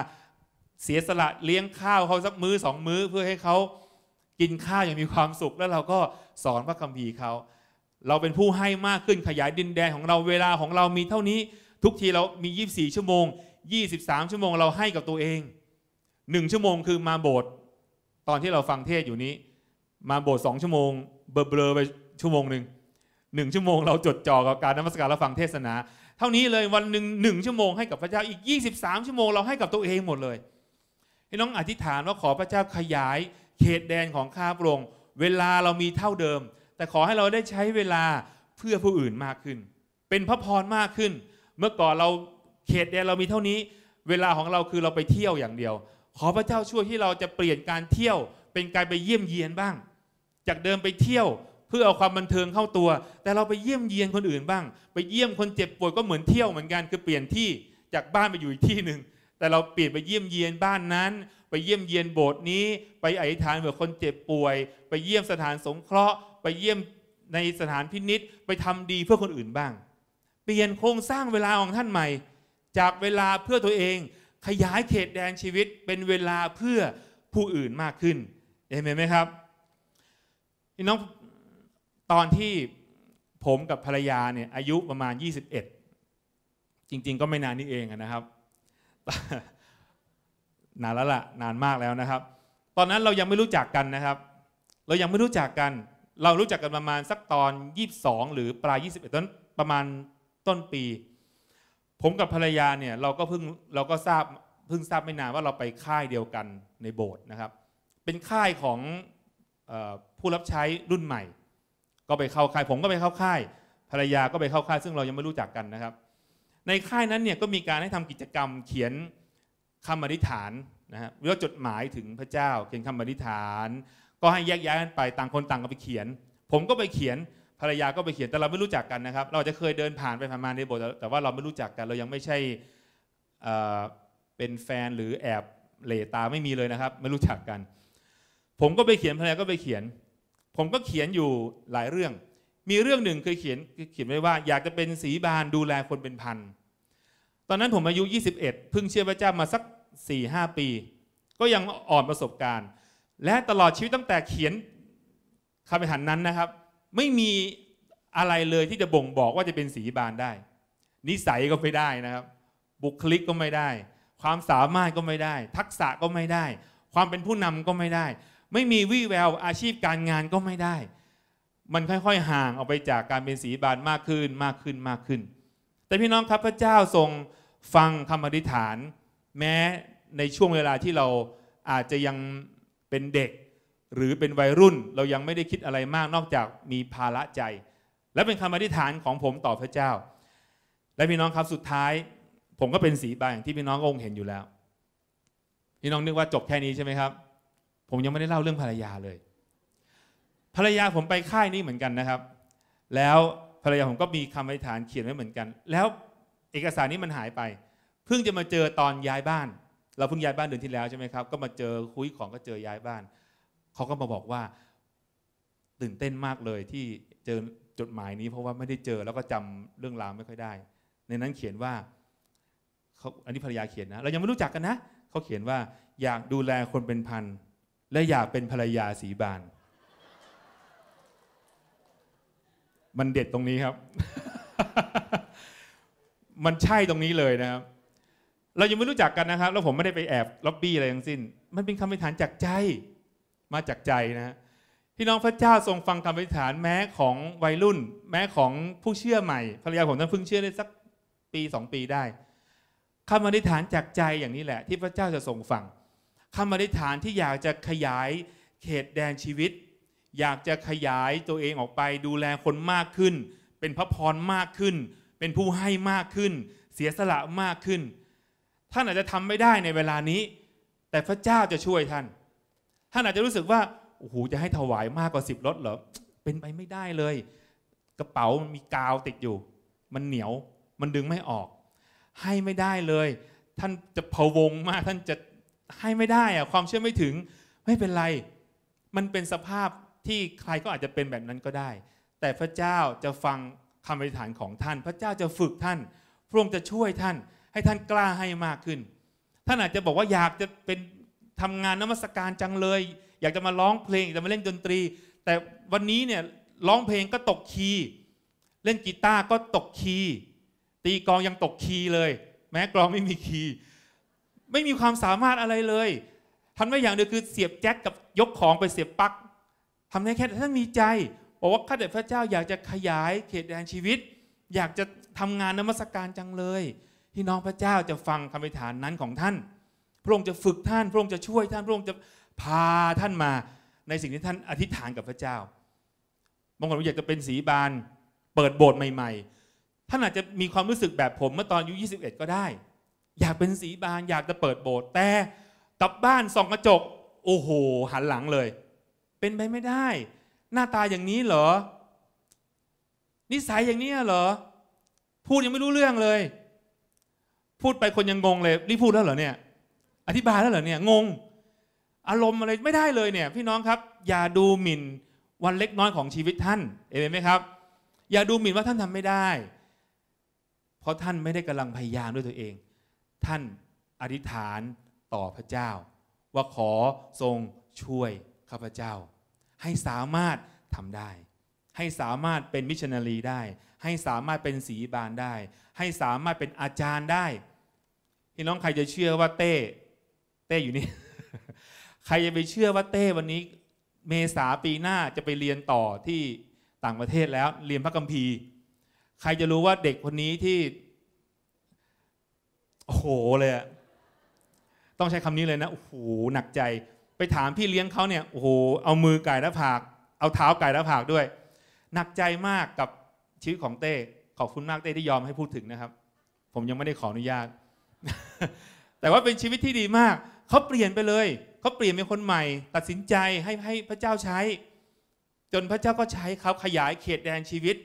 เสียสละเลี้ยงข้าวเขาสักมื้อสองมื้อเพื่อให้เขากินข้าว อย่างมีความสุข แล้วเราก็สอนพระคัมภีร์เขาเราเป็นผู้ให้มากขึ้นขยายดินแดนของเราเวลาของเรามีเท่านี้ทุกทีเรามี 24 ชั่วโมง 23 ชั่วโมงเราให้กับตัวเองหนึ่งชั่วโมงคือมาโบสถ์ตอนที่เราฟังเทศอยู่นี้ มาโบสถ์สองชั่วโมงเบลอๆไปชั่วโมงหนึ่งหนึ่งชั่วโมง เราจดจ่อกับการนมัสการและฟังเทศนาท่านี้เลยวันหนึ่งหนึ่งชั่วโมงให้กับพระเจ้าอีก 23 ชั่วโมงเราให้กับตัวเองหมดเลยให้น้องอธิษฐานว่าขอพระเจ้าขยายเขตแดนของข้าพระองค์เวลาเรามีเท่าเดิม แต่ขอให้เราได้ใช้เวลาเพื่อผู้อื่นมากขึ้น เป็นพระพรมากขึ้น เมื่อก่อนเราเขตแดนเรามีเท่านี้ เวลาของเราคือเราไปเที่ยวอย่างเดียว ขอพระเจ้าช่วยที่เราจะเปลี่ยนการเที่ยว เป็นการไปเยี่ยมเยียนบ้าง จากเดิมไปเที่ยวพื่อ เอา ความบันเทิงเข้าตัว แต่เราไปเยี่ยมเยียนคนอื่นบ้าง ไปเยี่ยม คนเจ็บป่วยก็เหมือนเที่ยวเหมือนกัน คือเปลี่ยนที่จากบ้านไปอยู่อีกที่หนึ่ง แต่เราเปลี่ยนไปเยี่ยมเยียนบ้านนั้น ไปเยี่ยมเยียน โบสถ์นี้ ไปอธิษฐานเผื่อคนเจ็บป่วย ไปเยี่ยมสถานสงเคราะห์ ไปเยี่ยมในสถานพินิษไปทำดีเพื่อคนอื่นบ้าง เปลี่ยนโครงสร้างเวลาของท่านใหม่ จากเวลาเพื่อตัวเอง ขยายเขตแดนชีวิตเป็นเวลาเพื่อผู้อื่นมากขึ้น เห็นไหมครับพี่น้องตอนที่ผมกับภรรยาเนี่ยอายุประมาณ 21 จริงๆก็ไม่นานนี้เองนะครับนานแล้วล่ะนานมากแล้วนะครับ ตอนนั้นเรายังไม่รู้จักกันนะครับ เรายังไม่รู้จักกัน เรารู้จักกันประมาณสักตอน 22 หรือปลาย 21ต้นประมาณต้นปี ผมกับภรรยาเนี่ยเราก็เพิ่งเราก็ทราบเพิ่งทราบไม่นานว่าเราไปค่ายเดียวกันในโบสถ์นะครับ เป็นค่ายของผู้รับใช้รุ่นใหม่ก็ไปเข้าค่ายผมก็ไปเข้าค่าย ภรรยาก็ไปเข้าค่ายซึ่งเรายังไม่รู้จักกันนะครับ ในค่ายนั้นเนี่ยก็มีการให้ทำกิจกรรมเขียนคำอธิษฐานนะฮะเรือจดหมายถึงพระเจ้าเขียนคำอธิษฐาน ก็ให้แยกย้ายกันไปต่างคนต่างก็ไปเขียน ผมก็ไปเขียนภรรยาก็ไปเขียนแต่เราไม่รู้จักกันนะครับ เราจะเคยเดินผ่านไปผ่านมาในโบสถ์แต่ว่าเราไม่รู้จักกันเรายังไม่ใช่เป็นแฟนหรือแอบเลตาไม่มีเลยนะครับไม่รู้จักกัน ผมก็ไปเขียนภรรยาก็ไปเขียนผมก็เขียนอยู่หลายเรื่อง มีเรื่องหนึ่งเคยเขียนเขียนไว้ว่าอยากจะเป็นสีบาน ดูแลคนเป็นพัน ตอนนั้นผมอายุ 21เพิ่งเชื่อพระเจ้ามาสัก 4-5 ปี ก็ยังอ่อนประสบการณ์ และตลอดชีวิตตั้งแต่เขียนคำอริหารนั้นนะครับ ไม่มีอะไรเลยที่จะบ่งบอกว่าจะเป็นสีบานได้ นิสัยก็ไม่ได้นะครับ บุคลิกก็ไม่ได้ ความสามารถก็ไม่ได้ ทักษะก็ไม่ได้ ความเป็นผู้นำก็ไม่ได้ไม่มีวี่แววอาชีพการงานก็ไม่ได้ มันค่อยๆห่างออกไปจากการเป็นสีบานมากขึ้นมากขึ้นมากขึ้น แต่พี่น้องครับพระเจ้าทรงฟังคำอธิษฐาน แม้ในช่วงเวลาที่เราอาจจะยังเป็นเด็กหรือเป็นวัยรุ่นเรายังไม่ได้คิดอะไรมาก นอกจากมีภาระใจ และเป็นคำอธิษฐานของผมต่อพระเจ้า และพี่น้องครับสุดท้าย ผมก็เป็นสีบานอย่างที่พี่น้ององเห็นอยู่แล้วพี่น้องนึกว่าจบแค่นี้ใช่ไหมครับผมยังไม่ได้เล่าเรื่องภรรยาเลย ภรรยาผมไปค่ายนี้เหมือนกันนะครับ แล้วภรรยาผมก็มีคำอธิษฐานเขียนไว้เหมือนกัน แล้วเอกสารนี้มันหายไป เพิ่งจะมาเจอตอนย้ายบ้าน เราเพิ่งย้ายบ้านเดือนที่แล้วใช่ไหมครับ ก็มาเจอคุยของก็เจอย้ายบ้าน เขาก็มาบอกว่าตื่นเต้นมากเลยที่เจอจดหมายนี้ เพราะว่าไม่ได้เจอแล้วก็จำเรื่องราวไม่ค่อยได้ ในนั้นเขียนว่าเขาอันนี้ภรรยาเขียนนะ เรายังไม่รู้จักกันนะ เขาเขียนว่าอยากดูแลคนเป็นพันและอยากเป็นภรรยาสีบาน มันเด็ดตรงนี้ครับ มันใช่ตรงนี้เลยนะครับ เรายังไม่รู้จักกันนะครับแล้วผมไม่ได้ไปแอบล็อบบี้อะไรทั้งสิ้น มันเป็นคำอธิษฐานจากใจ มาจากใจนะพี่น้องพระเจ้าทรงฟังคำอธิษฐานแม้ของวัยรุ่น แม้ของผู้เชื่อใหม่ภรรยาผมท่านเพิ่งเชื่อได้สักปีสองปีได้คำอธิษฐานจากใจอย่างนี้แหละ ที่พระเจ้าจะทรงฟังคำอธิษฐานที่อยากจะขยายเขตแดนชีวิต อยากจะขยายตัวเองออกไปดูแลคนมากขึ้น เป็นพระพรมากขึ้น เป็นผู้ให้มากขึ้น เสียสละมากขึ้นท่านอาจจะทำไม่ได้ในเวลานี้ แต่พระเจ้าจะช่วยท่านท่านอาจจะรู้สึกว่าโอ้โหจะให้ถวายมากกว่าสิบรถเหรอเป็นไปไม่ได้เลย กระเป๋ามันมีกาวติดอยู่ มันเหนียวมันดึงไม่ออก ให้ไม่ได้เลย ท่านจะพะวงมากท่านจะให้ไม่ได้อะความเชื่อไม่ถึงไม่เป็นไร มันเป็นสภาพที่ใครก็อาจจะเป็นแบบนั้นก็ได้ แต่พระเจ้าจะฟังคำอธิษฐานของท่าน พระเจ้าจะฝึกท่าน พระองค์จะช่วยท่านให้ท่านกล้าให้มากขึ้นท่านอาจจะบอกว่าอยากจะเป็นทำงานนมัสการจังเลย อยากจะมาร้องเพลงอยากจะมาเล่นดนตรี แต่วันนี้เนี่ยร้องเพลงก็ตกคีย์เล่นกีตาร์ก็ตกคีย์ตีกองยังตกคีย์เลย แม้กลองไม่มีคีย์ไม่มีความสามารถอะไรเลยทำได้อย่างเดียวคือเสียบแจ็คกับยกของไปเสียบปลั๊กทำได้แค่ท่านมีใจบอกว่าข้าแต่พระเจ้าอยากจะขยายเขตแดนชีวิต อยากจะทำงานนมัสการจังเลยพี่น้องพระเจ้าจะฟังคำอธิษฐานนั้นของท่าน พระองค์จะฝึกท่านพระองค์จะช่วยท่านพระองค์จะพาท่านมาในสิ่งที่ท่านอธิษฐานกับพระเจ้าบางคนอยากจะเป็นสีบานเปิดโบสถ์ใหม่ๆท่านอาจจะมีความรู้สึกแบบผมเมื่อตอนอายุ 21 ก็ได้อยากเป็นสีบานอยากจะเปิดโบสถ์แต่กลับบ้านส่องกระจก โอ้โห หันหลังเลย เป็นไปไม่ได้ หน้าตาอย่างนี้เหรอนิสัยอย่างนี้เหรอพูดยังไม่รู้เรื่องเลย พูดไปคนยังงงเลยนี่พูดแล้วเหรอเนี่ย อธิบายแล้วเหรอเนี่ยงง อารมณ์อะไรไม่ได้เลยเนี่ย พี่น้องครับ อย่าดูหมิ่นวันเล็กน้อยของชีวิตท่านเห็นไหมครับ อย่าดูหมิ่นว่าท่านทำไม่ได้เพราะท่านไม่ได้กำลังพยายามด้วยตัวเองท่านอธิษฐานต่อพระเจ้า ว่าขอทรงช่วยข้าพเจ้า ให้สามารถทำได้ให้สามารถเป็นมิชชันนารีได้ให้สามารถเป็นศีบาลได้ให้สามารถเป็นอาจารย์ได้พี่น้องใครจะเชื่อว่าเต้เต้อยู่นี่ ใครจะไปเชื่อว่าเต้วันนี้ เมษาปีหน้าจะไปเรียนต่อที่ต่างประเทศแล้วเรียนพระคัมภีร์ใครจะรู้ว่าเด็กคนนี้ที่โอ้โหเลย ต้องใช้คำนี้เลยนะ โอ้โห หนักใจ ไปถามพี่เลี้ยงเขาเนี่ย โอ้โห เอามือไก่แล้าผาก เอาเท้าไก่แล้าผากด้วย หนักใจมากกับชีวิตของเต้ ขอบคุณมากเต้ที่ยอมให้พูดถึงนะครับ ผมยังไม่ได้ขออนุญาต แต่ว่าเป็นชีวิตที่ดีมาก เขาเปลี่ยนไปเลย เขาเปลี่ยนเป็นคนใหม่ ตัดสินใจให้ให้พระเจ้าใช้ จนพระเจ้าก็ใช้เขาขยายเขตแดนชีวิต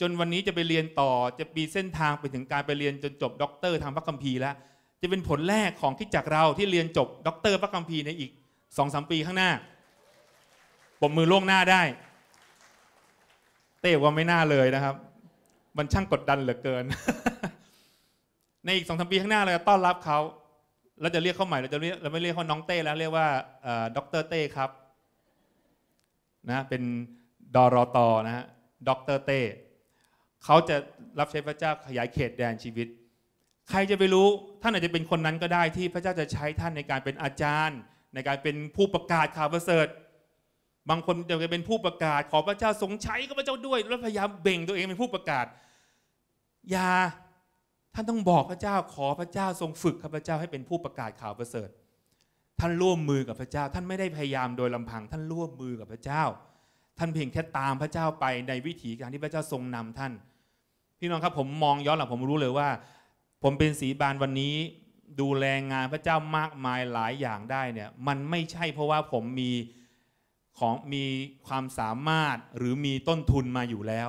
จนวันนี้จะไปเรียนต่อจะมีเส้นทางไปถึงการไปเรียนจนจบด็อกเตอร์ทางพระคัมภีร์แล้ว จะเป็นผลแรกของที่จากเราที่เรียนจบด็อกเตอร์พระคัมภีร์ในอีกสองสามปีข้างหน้าผมมือล่วงหน้าได้ เต้ว่าไม่น่าเลยนะครับ มันช่างกดดันเหลือเกิน ในอีกสองสามปีข้างหน้าเราจะต้อนรับเขาเราจะเรียกเขาใหม่เราจะเรียกเราไม่เรียกเขาน้องเต้แล้วเรียกว่าด็อกเตอร์เต้ครับนะเป็นดอรอตอนะฮะด็อกเตอร์เต้เขาจะรับใช้พระเจ้าขยายเขตแดนชีวิต ใครจะไปรู้ท่านอาจจะเป็นคนนั้นก็ได้ที่พระเจ้าจะใช้ท่านในการเป็นอาจารย์ในการเป็นผู้ประกาศข่าวประเสริฐ บางคนจะเป็นผู้ประกาศ ขอพระเจ้าทรงใช้ข้าพเจ้าด้วย แล้วพยายามเบ่งตัวเองเป็นผู้ประกาศ อย่าท่านต้องบอกพระเจ้าขอพระเจ้าทรงฝึกข้าพเจ้าให้เป็นผู้ประกาศข่าวประเสริฐ ท่านร่วมมือกับพระเจ้า ท่านไม่ได้พยายามโดยลำพังท่านร่วมมือกับพระเจ้า ท่านเพียงแค่ตามพระเจ้าไปในวิถีการที่พระเจ้าทรงนำท่านี่น้องครับผมมองย้อนหลังผมรู้เลยว่า ผมเป็นสีบานวันนี้ดูแลงานพระเจ้ามากมายหลายอย่างได้เนี่ยมันไม่ใช่เพราะว่าผมมีของมีความสามารถหรือมีต้นทุนมาอยู่แล้ว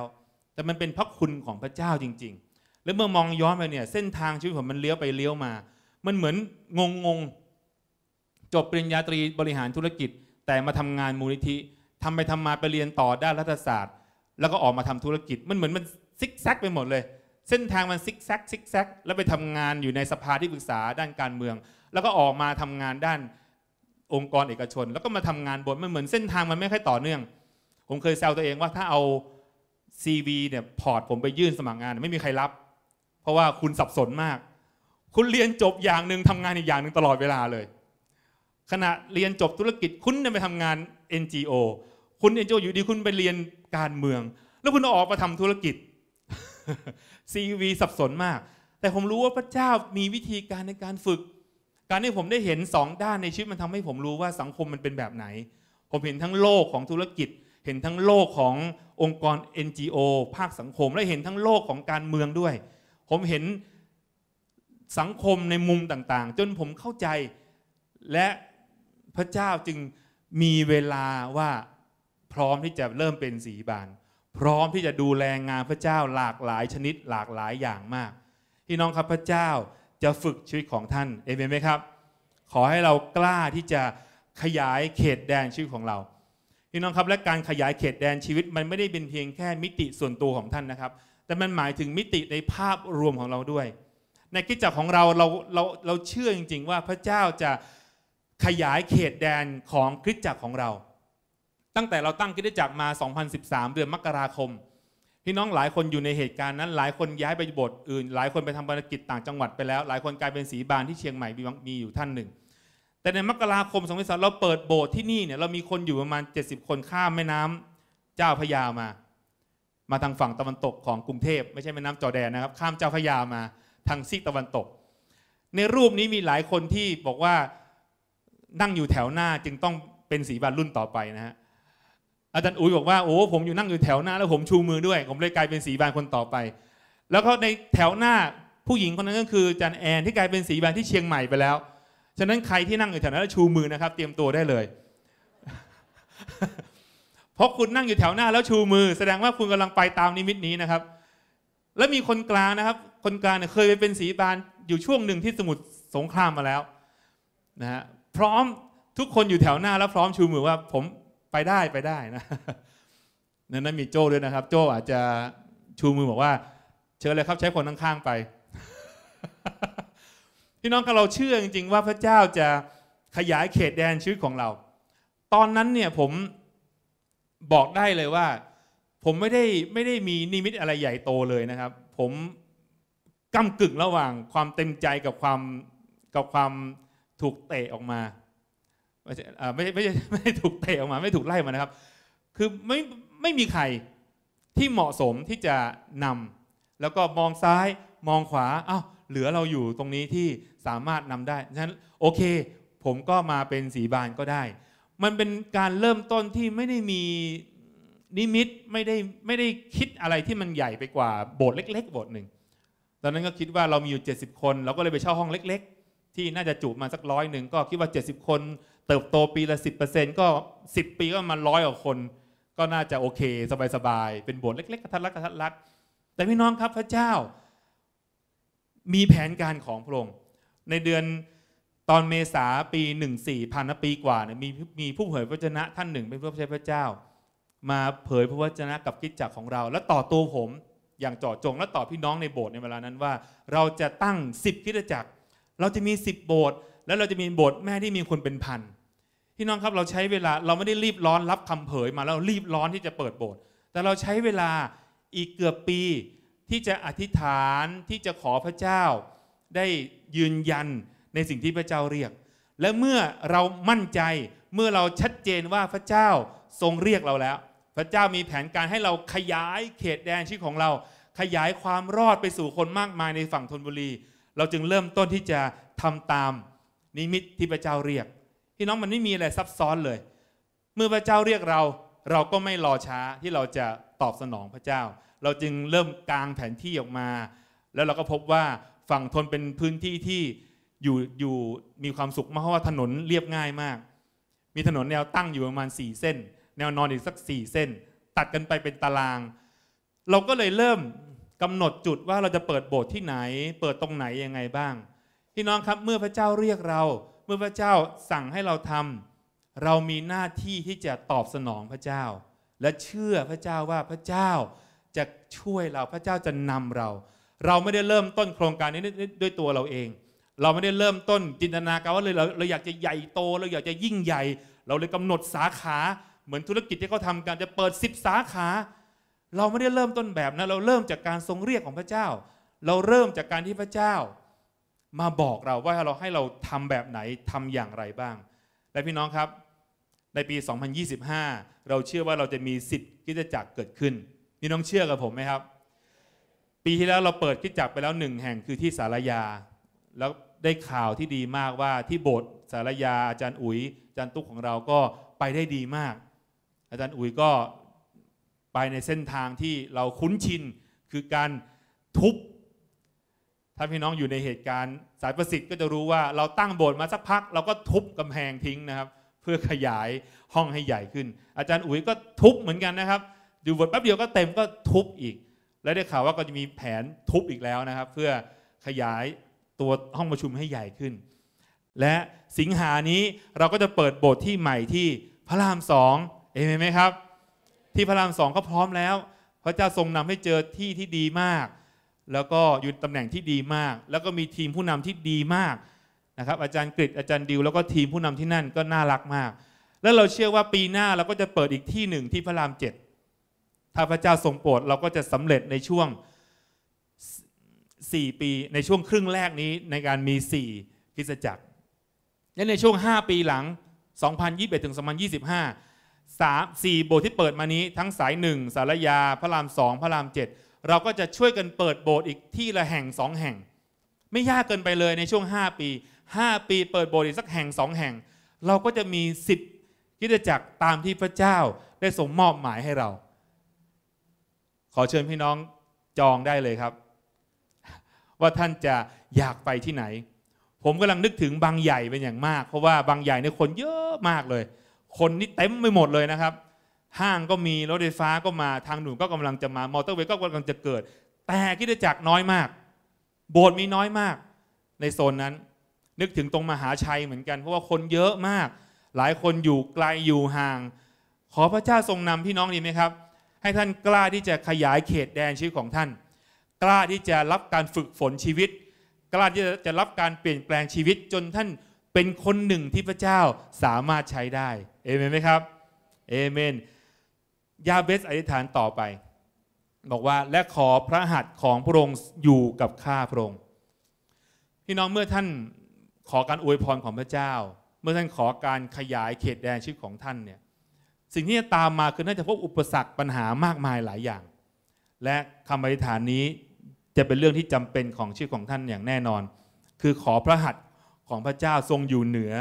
แต่มันเป็นพระคุณของพระเจ้าจริงๆ แล้วเมื่อมองย้อนไปเนี่ยเส้นทางชีวิตผมมันเลี้ยวไปเลี้ยวมา มันเหมือนงงงจบปริญญาตรีบริหารธุรกิจ แต่มาทำงานมูลนิธิทำไปทำมาไปเรียนต่อด้านรัฐศาสตร์ แล้วก็ออกมาทำธุรกิจมันเหมือนมันซิกแซกไปหมดเลย เส้นทางมันซิกแซกซิกแซกแล้วไปทำงานอยู่ในสภาที่ปรึกษาด้านการเมือง แล้วก็ออกมาทำงานด้านองค์กรเอกชน แล้วก็มาทำงานบนมันเหมือน เส้นทางมันไม่ค่อยต่อเนื่อง ผมเคยแซวตัวเองว่าถ้าเอา CV เนี่ยพอร์ตผมไปยื่นสมัครงาน ไม่มีใครรับ เพราะว่าคุณสับสนมาก คุณเรียนจบอย่างหนึ่งทำงานอีกอย่างหนึ่งตลอดเวลาเลย ขณะเรียนจบธุรกิจ คุณไปทำงาน NGO คุณเอ็นจอยู่ดีคุณไปเรียนการเมือง แล้วคุณออกมาทำธุรกิจ c ว v สับสนมาก แต่ผมรู้ว่าพระเจ้ามีวิธีการในการฝึก การที่ผมได้เห็นสองด้านในชีวิตมันทำให้ผมรู้ว่าสังคมมันเป็นแบบไหน ผมเห็นทั้งโลกของธุรกิจ เห็นทั้งโลกขององค์กร NGO ภาคสังคม และเห็นทั้งโลกของการเมืองด้วย ผมเห็นสังคมในมุมต่างๆ จนผมเข้าใจ และพระเจ้าจึงมีเวลาว่าพร้อมที่จะเริ่มเป็นสีบานพร้อมที่จะดูแลงานพระเจ้าหลากหลายชนิดหลากหลายอย่างมากพี่น้องครับพระเจ้าจะฝึกชีวิตของท่านเอเมนไหมครับขอให้เรากล้าที่จะขยายเขตแดนชีวิตของเราพี่น้องครับและการขยายเขตแดนชีวิตมันไม่ได้เป็นเพียงแค่มิติส่วนตัวของท่านนะครับ แต่มันหมายถึงมิติในภาพรวมของเราด้วย ในกิจจักรของเราเราเราเราเชื่อจริงๆว่าพระเจ้าจะขยายเขตแดนของคริสตจักรของเราตั้งแต่เราตั้งกิจจักรมา 2013 เดือนมกราคม พี่น้องหลายคนอยู่ในเหตุการณ์นั้น หลายคนย้ายไปบท อื่น หลายคนไปทำภารกิจต่างจังหวัดไปแล้ว หลายคนกลายเป็นสีบานที่เชียงใหม่มีอยู่ท่านหนึ่ง แต่ในมกราคม2013เราเปิดโบสถ์ที่นี่เนี่ยเรามีคนอยู่ประมาณ 70 คนข้ามแม่น้ำเจ้าพยามา มาทางฝั่งตะวันตกของกรุงเทพไม่ใช่แม่น้ำจอแดนนะครับข้ามเจ้าพยามา ทางซีกตะวันตก ในรูปนี้มีหลายคนที่บอกว่านั่งอยู่แถวหน้าจึงต้องเป็นสีบานรุ่นต่อไปนะฮะอาจารย์อุ้ยบอกว่าโอ้ผมอยู่นั่งอยู่แถวหน้าแล้วผมชูมือด้วย ผมเลยกลายเป็นสีบานคนต่อไป แล้วก็ในแถวหน้าผู้หญิงคนนั้นก็คืออาจารย์แอนที่กลายเป็นสีบานที่เชียงใหม่ไปแล้ว ฉะนั้นใครที่นั่งอยู่แถวหน้าแล้วชูมือนะครับ เตรียมตัวได้เลยเพราะคุณนั่งอยู่แถวหน้าแล้วชูมือ แสดงว่าคุณกำลังไปตามนิมิตนี้นะครับแล้วมีคนกลางนะครับ คนกลางเนี่ยเคยไปเป็นสีบานอยู่ช่วงหนึ่งที่สมุทรสงครามมาแล้วนะฮะพร้อมทุกคนอยู่แถวหน้าแล้วพร้อมชูมือว่าผมไปได้ไปได้นะนั้นมีโจ้ด้วยนะครับ โจ้อาจจะชูมือบอกว่า เชิญเลยครับใช้คนข้างๆไป พี่น้องก็เราเชื่อจริง ๆ ว่าพระเจ้าจะขยายเขตแดนชีวิตของเรา ตอนนั้นเนี่ยผมบอกได้เลยว่าผมไม่ได้ไม่ได้มีนิมิตอะไรใหญ่โตเลยนะครับ ผมก้ากึ่งระหว่างความเต็มใจกับความกับความถูกเตะออกมาไม่ใช่ไม่ไม่ไม่ถูกเตะออกมาไม่ถูกไล่มานะครับ คือไม่ไม่มีใครที่เหมาะสมที่จะนำ แล้วก็มองซ้ายมองขวาอ้าวเหลือเราอยู่ตรงนี้ที่สามารถนำได้ฉะนั้นโอเค ผมก็มาเป็นสีบานก็ได้ มันเป็นการเริ่มต้นที่ไม่ได้มีนิมิตไม่ได้ไม่ได้คิดอะไรที่มันใหญ่ไปกว่าโบสถ์เล็กๆโบสถ์หนึ่งตอนนั้นก็คิดว่าเรามีอยู่ 70 คนเราก็เลยไปเช่าห้องเล็ก ๆ ที่น่าจะจุมาสักร้อยหนึ่งก็คิดว่า70คนเติบโตปีละ 10%ก็ 10 ปีก็มาร้อยกว่าคน ก็น่าจะโอเค สบายๆเป็นโบสถ์เล็กๆกระทัดรัดกระทัดรัดแต่พี่น้องครับพระเจ้า มีแผนการของพระองค์ในเดือนตอนเมษาปี14พ่นปีกว่าเนี่ยมีมีผู้เผยพระวจนะท่านหนึ่ง เป็นผู้ใช้พระเจ้า มาเผยพระวจนะกับกิจจักรของเรา และต่อตัวผม อย่างเจาะจง และต่อพี่น้องในโบสถ์ในเวลานั้นว่าเราจะตั้ง 10กิจจักร เราจะมี 10 โบสถ์แล้วเราจะมีโบสถ์แม่ที่มีคนเป็นพันเพี่น้องครับเราใช้เวลาเราไม่ได้รีบร้อนรับคำเผยมาแล้วรีบร้อนที่จะเปิดโบสถ์แต่เราใช้เวลาอีกเกือบปีที่จะอธิษฐานที่จะขอพระเจ้า ได้ยืนยันในสิ่งที่พระเจ้าเรียก และเมื่อเรามั่นใจเมื่อเราชัดเจนว่าพระเจ้าทรงเรียกเราแล้ว พระเจ้ามีแผนการให้เราขยายเขตแดนชีวิตของเรา ขยายความรอดไปสู่คนมากมายในฝั่งธนบุรี เราจึงเริ่มต้นที่จะทำตามนิมิตที่พระเจ้าเรียกพี่น้องมันไม่มีอะไรซับซ้อนเลย เมื่อพระเจ้าเรียกเรา เราก็ไม่รอช้าที่เราจะตอบสนองพระเจ้า เราจึงเริ่มกางแผนที่ออกมา แล้วเราก็พบว่าฝั่งทนเป็นพื้นที่ที่อยู่อยู่มีความสุขมากเพราะว่าถนนเรียบง่ายมาก มีถนนแนวตั้งอยู่ประมาณ4เส้น แนวนอนอีกสัก 4 เส้น ตัดกันไปเป็นตาราง เราก็เลยเริ่มกำหนดจุดว่าเราจะเปิดโบสถ์ที่ไหน เปิดตรงไหนยังไงบ้างพี่น้องครับเมื่อพระเจ้าเรียกเราเมื่อพระเจ้าสั่งให้เราทำ เรามีหน้าที่ที่จะตอบสนองพระเจ้า และเชื่อพระเจ้าว่าพระเจ้าจะช่วยเราพระเจ้าจะนำเรา เราไม่ได้เริ่มต้นโครงการนี้ด้วยตัวเราเอง เราไม่ได้เริ่มต้นจินตนาการว่าเลยเราเราอยากจะใหญ่โตเราอยากจะยิ่งใหญ่ เราเลยกำหนดสาขา เหมือนธุรกิจที่เขาทำกันจะเปิดสิบสาขา เราไม่ได้เริ่มต้นแบบนะเราเริ่มจากการทรงเรียกของพระเจ้า เราเริ่มจากการที่พระเจ้ามาบอกเราว่าเราให้เราทำแบบไหนทำอย่างไรบ้าง และพี่น้องครับในปี 2025 เราเชื่อว่าเราจะมีสิทธิ์กิจจักรเกิดขึ้นพี่น้องเชื่อกับผมไหมครับ ปีที่แล้วเราเปิดกิจจักรไปแล้วหนึ่งแห่งคือที่สารยา แล้วได้ข่าวที่ดีมากว่าที่โบสถ์สารยาอาจารย์อุ๋ยอาจารย์ตุ๊กของเราก็ไป ได้ ดีมาก อาจารย์อุ๋ยก็ไปในเส้นทางที่เราคุ้นชิน คือการทุบถ้าพี่น้องอยู่ในเหตุการณ์สายประสิทธิ์ ก็จะรู้ว่าเราตั้งโบสถ์มาสักพักเราก็ทุบกำแพงทิ้งนะครับ เพื่อขยายห้องให้ใหญ่ขึ้น อาจารย์อุ๋ยก็ทุบเหมือนกันนะครับอยู่บทแป๊บเดียวก็เต็มก็ทุบอีก และได้ข่าวว่าก็จะมีแผนทุบอีกแล้วนะครับ เพื่อขยายตัวห้องประชุมให้ใหญ่ขึ้น และสิงหานี้เราก็จะเปิดโบสถ์ที่ใหม่ที่พระรามสองเอเมนไหมครับที่พระรามสองก็พร้อมแล้วพระเจ้าทรงนำให้เจอที่ที่ดีมากแล้วก็อยู่ตำแหน่งที่ดีมาก แล้วก็มีทีมผู้นำที่ดีมากนะครับอาจารย์กฤษอาจารย์ดิวแล้วก็ทีมผู้นำที่นั่นก็น่ารักมาก แล้วเราเชื่อว่าปีหน้าเราก็จะเปิดอีกที่หนึ่งที่พระรามเจ็ดถ้าพระเจ้าทรงโปรดเราก็จะสำเร็จในช่วง 4 ปีในช่วงครึ่งแรกนี้ในการมี4คริสตจักรและในช่วง 5 ปีหลัง 2021ถึง2025 3 4โบสถ์ที่เปิดมานี้ทั้งสาย 1 สารยาพระราม 2 พระราม 7เราก็จะช่วยกันเปิดโบสถ์อีกที่ละแห่งสองแห่ง ไม่ยากเกินไปเลยในช่วง 5 ปี 5 ปีเปิดโบสถ์อีกสักแห่งสองแห่ง เราก็จะมีสิทธิ์กิจจักรตามที่พระเจ้าได้ส่งมอบหมายให้เรา ขอเชิญพี่น้องจองได้เลยครับ ว่าท่านจะอยากไปที่ไหน ผมกำลังนึกถึงบางใหญ่เป็นอย่างมาก เพราะว่าบางใหญ่เนี่ยคนเยอะมากเลย คนนี่เต็มไปหมดเลยนะครับห้างก็มีรถไฟฟ้าก็มาทางหุ่นก็กำลังจะมามอเตอร์เวย์ก็กำลังจะเกิด แต่กิจจักรน้อยมาก โบสถ์มีน้อยมาก ในโซนนั้นนึกถึงตรงมหาชัยเหมือนกัน เพราะว่าคนเยอะมาก หลายคนอยู่ไกลอยู่ห่าง ขอพระเจ้าทรงนำพี่น้องดีไหมครับ ให้ท่านกล้าที่จะขยายเขตแดนชีวิตของท่าน กล้าที่จะรับการฝึกฝนชีวิตกล้าที่จะรับการเปลี่ยนแปลงชีวิตจนท่านเป็นคนหนึ่งที่พระเจ้าสามารถใช้ได้เอเมนไหมครับเอเมนยาเบสอธิษฐานต่อไป บอกว่าและขอพระหัตถ์ของพระองค์อยู่กับข้าพระองค์พี่น้องเมื่อท่านขอการอวยพรของพระเจ้า เมื่อท่านขอการขยายเขตแดนชีวิตของท่านเนี่ยสิ่งที่จะตามมาคือน่าจะพบอุปสรรคปัญหามากมายหลายอย่าง และคำอธิษฐานนี้จะเป็นเรื่องที่จำเป็นของชีวิตของท่านอย่างแน่นอน คือขอพระหัตถ์ของพระเจ้าทรงอยู่เหนือ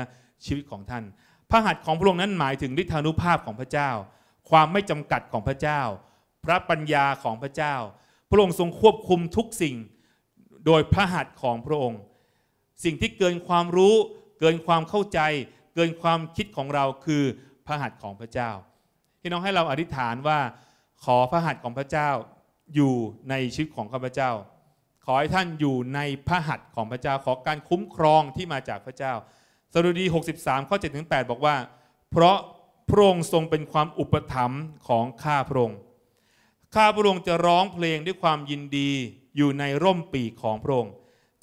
ชีวิตของท่าน พระหัตถ์ของพระองค์นั้นหมายถึงฤทธานุภาพของพระเจ้าความไม่จำกัดของพระเจ้า พระปัญญาของพระเจ้า พระองค์ทรงควบคุมทุกสิ่งโดยพระหัตถ์ของพระองค์ สิ่งที่เกินความรู้ เกินความเข้าใจ เกินความคิดของเราคือพระหัตถ์ของพระเจ้าพี่น้องให้เราอธิษฐานว่า ขอพระหัตถ์ของพระเจ้า อยู่ในชีวิตของข้าพเจ้า ขอให้ท่านอยู่ในพระหัตถ์ของพระเจ้า ขอการคุ้มครองที่มาจากพระเจ้าสดุดี63 ข้อ7ถึง8บอกว่า เพราะพระองค์ทรงเป็นความอุปถัมภ์ของข้าพระองค์ ข้าพระองค์จะร้องเพลงด้วยความยินดีอยู่ในร่มปีกของพระองค์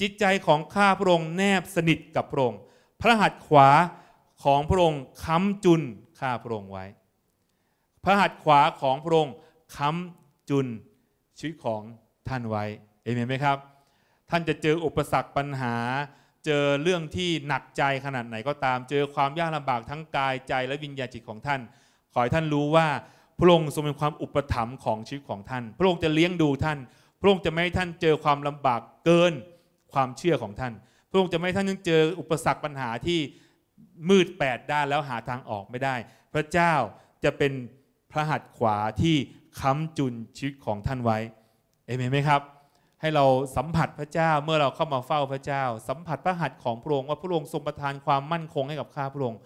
จิตใจของข้าพระองค์แนบสนิทกับพระองค์ พระหัตถ์ขวาของพระองค์ค้ำจุนข้าพระองค์ไว้ พระหัตถ์ขวาของพระองค์ค้ำจุน ชีวิตของท่านไว้ เอเมนไหมครับ ท่านจะเจออุปสรรคปัญหาเจอเรื่องที่หนักใจขนาดไหนก็ตาม เจอความยากลำบากทั้งกายใจและวิญญาณจิตของท่าน ขอให้ท่านรู้ว่า พระองค์ทรงเป็นความอุปถัมภ์ของชีวิตของท่าน พระองค์จะเลี้ยงดูท่าน พระองค์จะไม่ให้ท่านเจอความลำบากเกินความเชื่อของท่าน พระองค์จะไม่ให้ท่านเจออุปสรรคปัญหาที่มืดแปดด้านแล้วหาทางออกไม่ได้ พระเจ้าจะเป็นพระหัตถ์ขวาที่ค้ำจุนชีวิตของท่านไว้เอเมนไหมครับให้เราสัมผัสพระเจ้าเมื่อเราเข้ามาเฝ้าพระเจ้า สัมผัสพระหัตถ์ของพระองค์ว่าพระองค์ทรงประทานความมั่นคงให้กับข้าพระองค์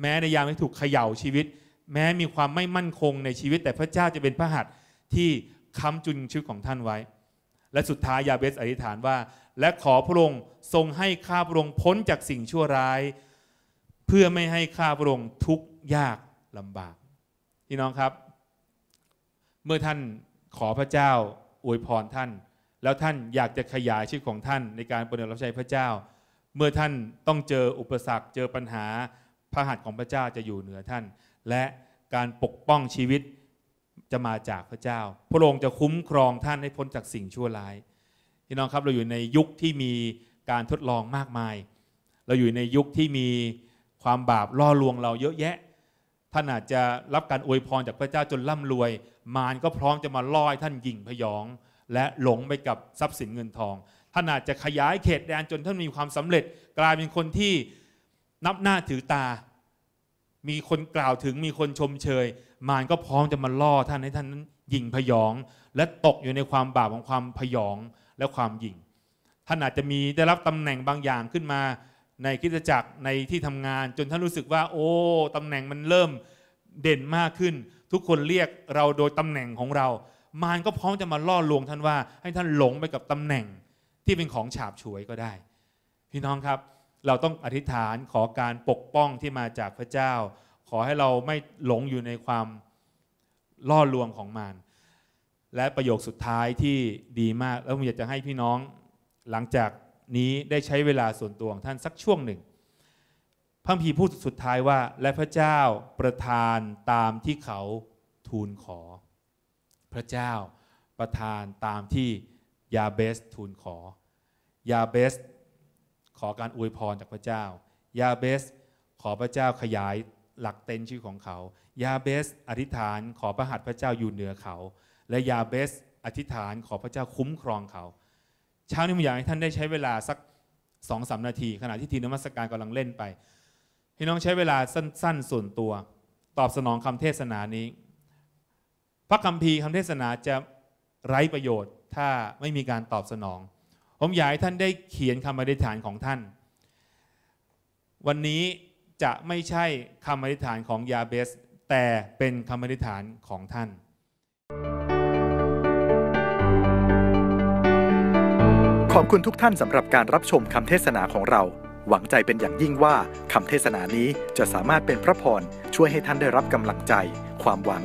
แม้ในยามที่ถูกเขย่าชีวิต แม้มีความไม่มั่นคงในชีวิต แต่พระเจ้าจะเป็นพระหัตถ์ที่ค้ำจุนชีวิตของท่านไว้ และสุดท้ายยาเบสอธิษฐานว่า และขอพระองค์ทรงให้ข้าพระองค์พ้นจากสิ่งชั่วร้าย เพื่อไม่ให้ข้าพระองค์ทุกข์ยากลำบากพี่น้องครับ เมื่อท่านขอพระเจ้าอวยพรท่านแล้วท่านอยากจะขยายชีวิตของท่านในการปฏิบัติรับใช้พระเจ้า เมื่อท่านต้องเจออุปสรรคเจอปัญหาพระหัตถ์ของพระเจ้าจะอยู่เหนือท่าน และการปกป้องชีวิตจะมาจากพระเจ้าพระองค์จะคุ้มครองท่านให้พ้นจากสิ่งชั่วร้ายพี่น้องครับเราอยู่ในยุคที่มีการทดลองมากมาย เราอยู่ในยุคที่มีความบาปล่อลวงเราเยอะแยะ ท่านอาจจะรับการอวยพรจากพระเจ้าจนร่ำรวย มารก็พร้อมจะมาล่อ้ท่านยิงพยองและหลงไปกับทรัพย์สินเงินทอง ท่านอาจจะขยายเขตแดนจนท่านมีความสำเร็จ กลายเป็นคนที่นับหน้าถือตา มีคนกล่าวถึงมีคนชมเชย มารก็พร้อมจะมาล่อท่านให้ท่านนั้นยิงพยอง และตกอยู่ในความบาปของความพยองและความยิง ท่านอาจจะมีได้รับตำแหน่งบางอย่างขึ้นมา ในคิดจักรในที่ทำงานจนท่านรู้สึกว่า โอ้ ตำแหน่งมันเริ่มเด่นมากขึ้น ทุกคนเรียกเราโดยตำแหน่งของเรามารก็พร้อมจะมาล่อลวงท่านว่า ให้ท่านหลงไปกับตำแหน่งที่เป็นของฉาบฉวยก็ได้ พี่น้องครับ เราต้องอธิษฐานขอการปกป้องที่มาจากพระเจ้า ขอให้เราไม่หลงอยู่ในความล่อลวงของมารและประโยคสุดท้ายที่ดีมาก แล้วผมอยากจะให้พี่น้องหลังจากนี้ได้ใช้เวลาส่วนตัวของท่านสักช่วงหนึ่งพระพีพูดสุดท้ายว่า และพระเจ้าประทานตามที่เขาทูลขอพระเจ้าประทานตามที่ยาเบสทูลขอ ยาเบส ขอการอวยพรจากพระเจ้า ยาเบสขอพระเจ้าขยายหลักเต็นชื่อของเขา ยาเบสอธิษฐานขอพระหัตถ์พระเจ้าอยู่เหนือเขา และยาเบสอธิษฐานขอพระเจ้าคุ้มครองเขา เช้านี้ผมอยากให้ท่านได้ใช้เวลาสักสองสานาที ขณะที่ทีนมัสการกำลังเล่นไป พี่น้องใช้เวลาสั้น ๆ ส่วนตัว ตอบสนองคำเทศนานี้พระคัมภีร์คำเทศนาจะไร้ประโยชน์ถ้าไม่มีการตอบสนอง ผมอยากให้ท่านได้เขียนคำอธิษฐานของท่าน วันนี้จะไม่ใช่คำอธิษฐานของยาเบส แต่เป็นคำอธิษฐานของท่าน ขอบคุณทุกท่านสำหรับการรับชมคำเทศนาของเรา หวังใจเป็นอย่างยิ่งว่าคำเทศนานี้จะสามารถเป็นพระพร ช่วยให้ท่านได้รับกำลังใจความหวัง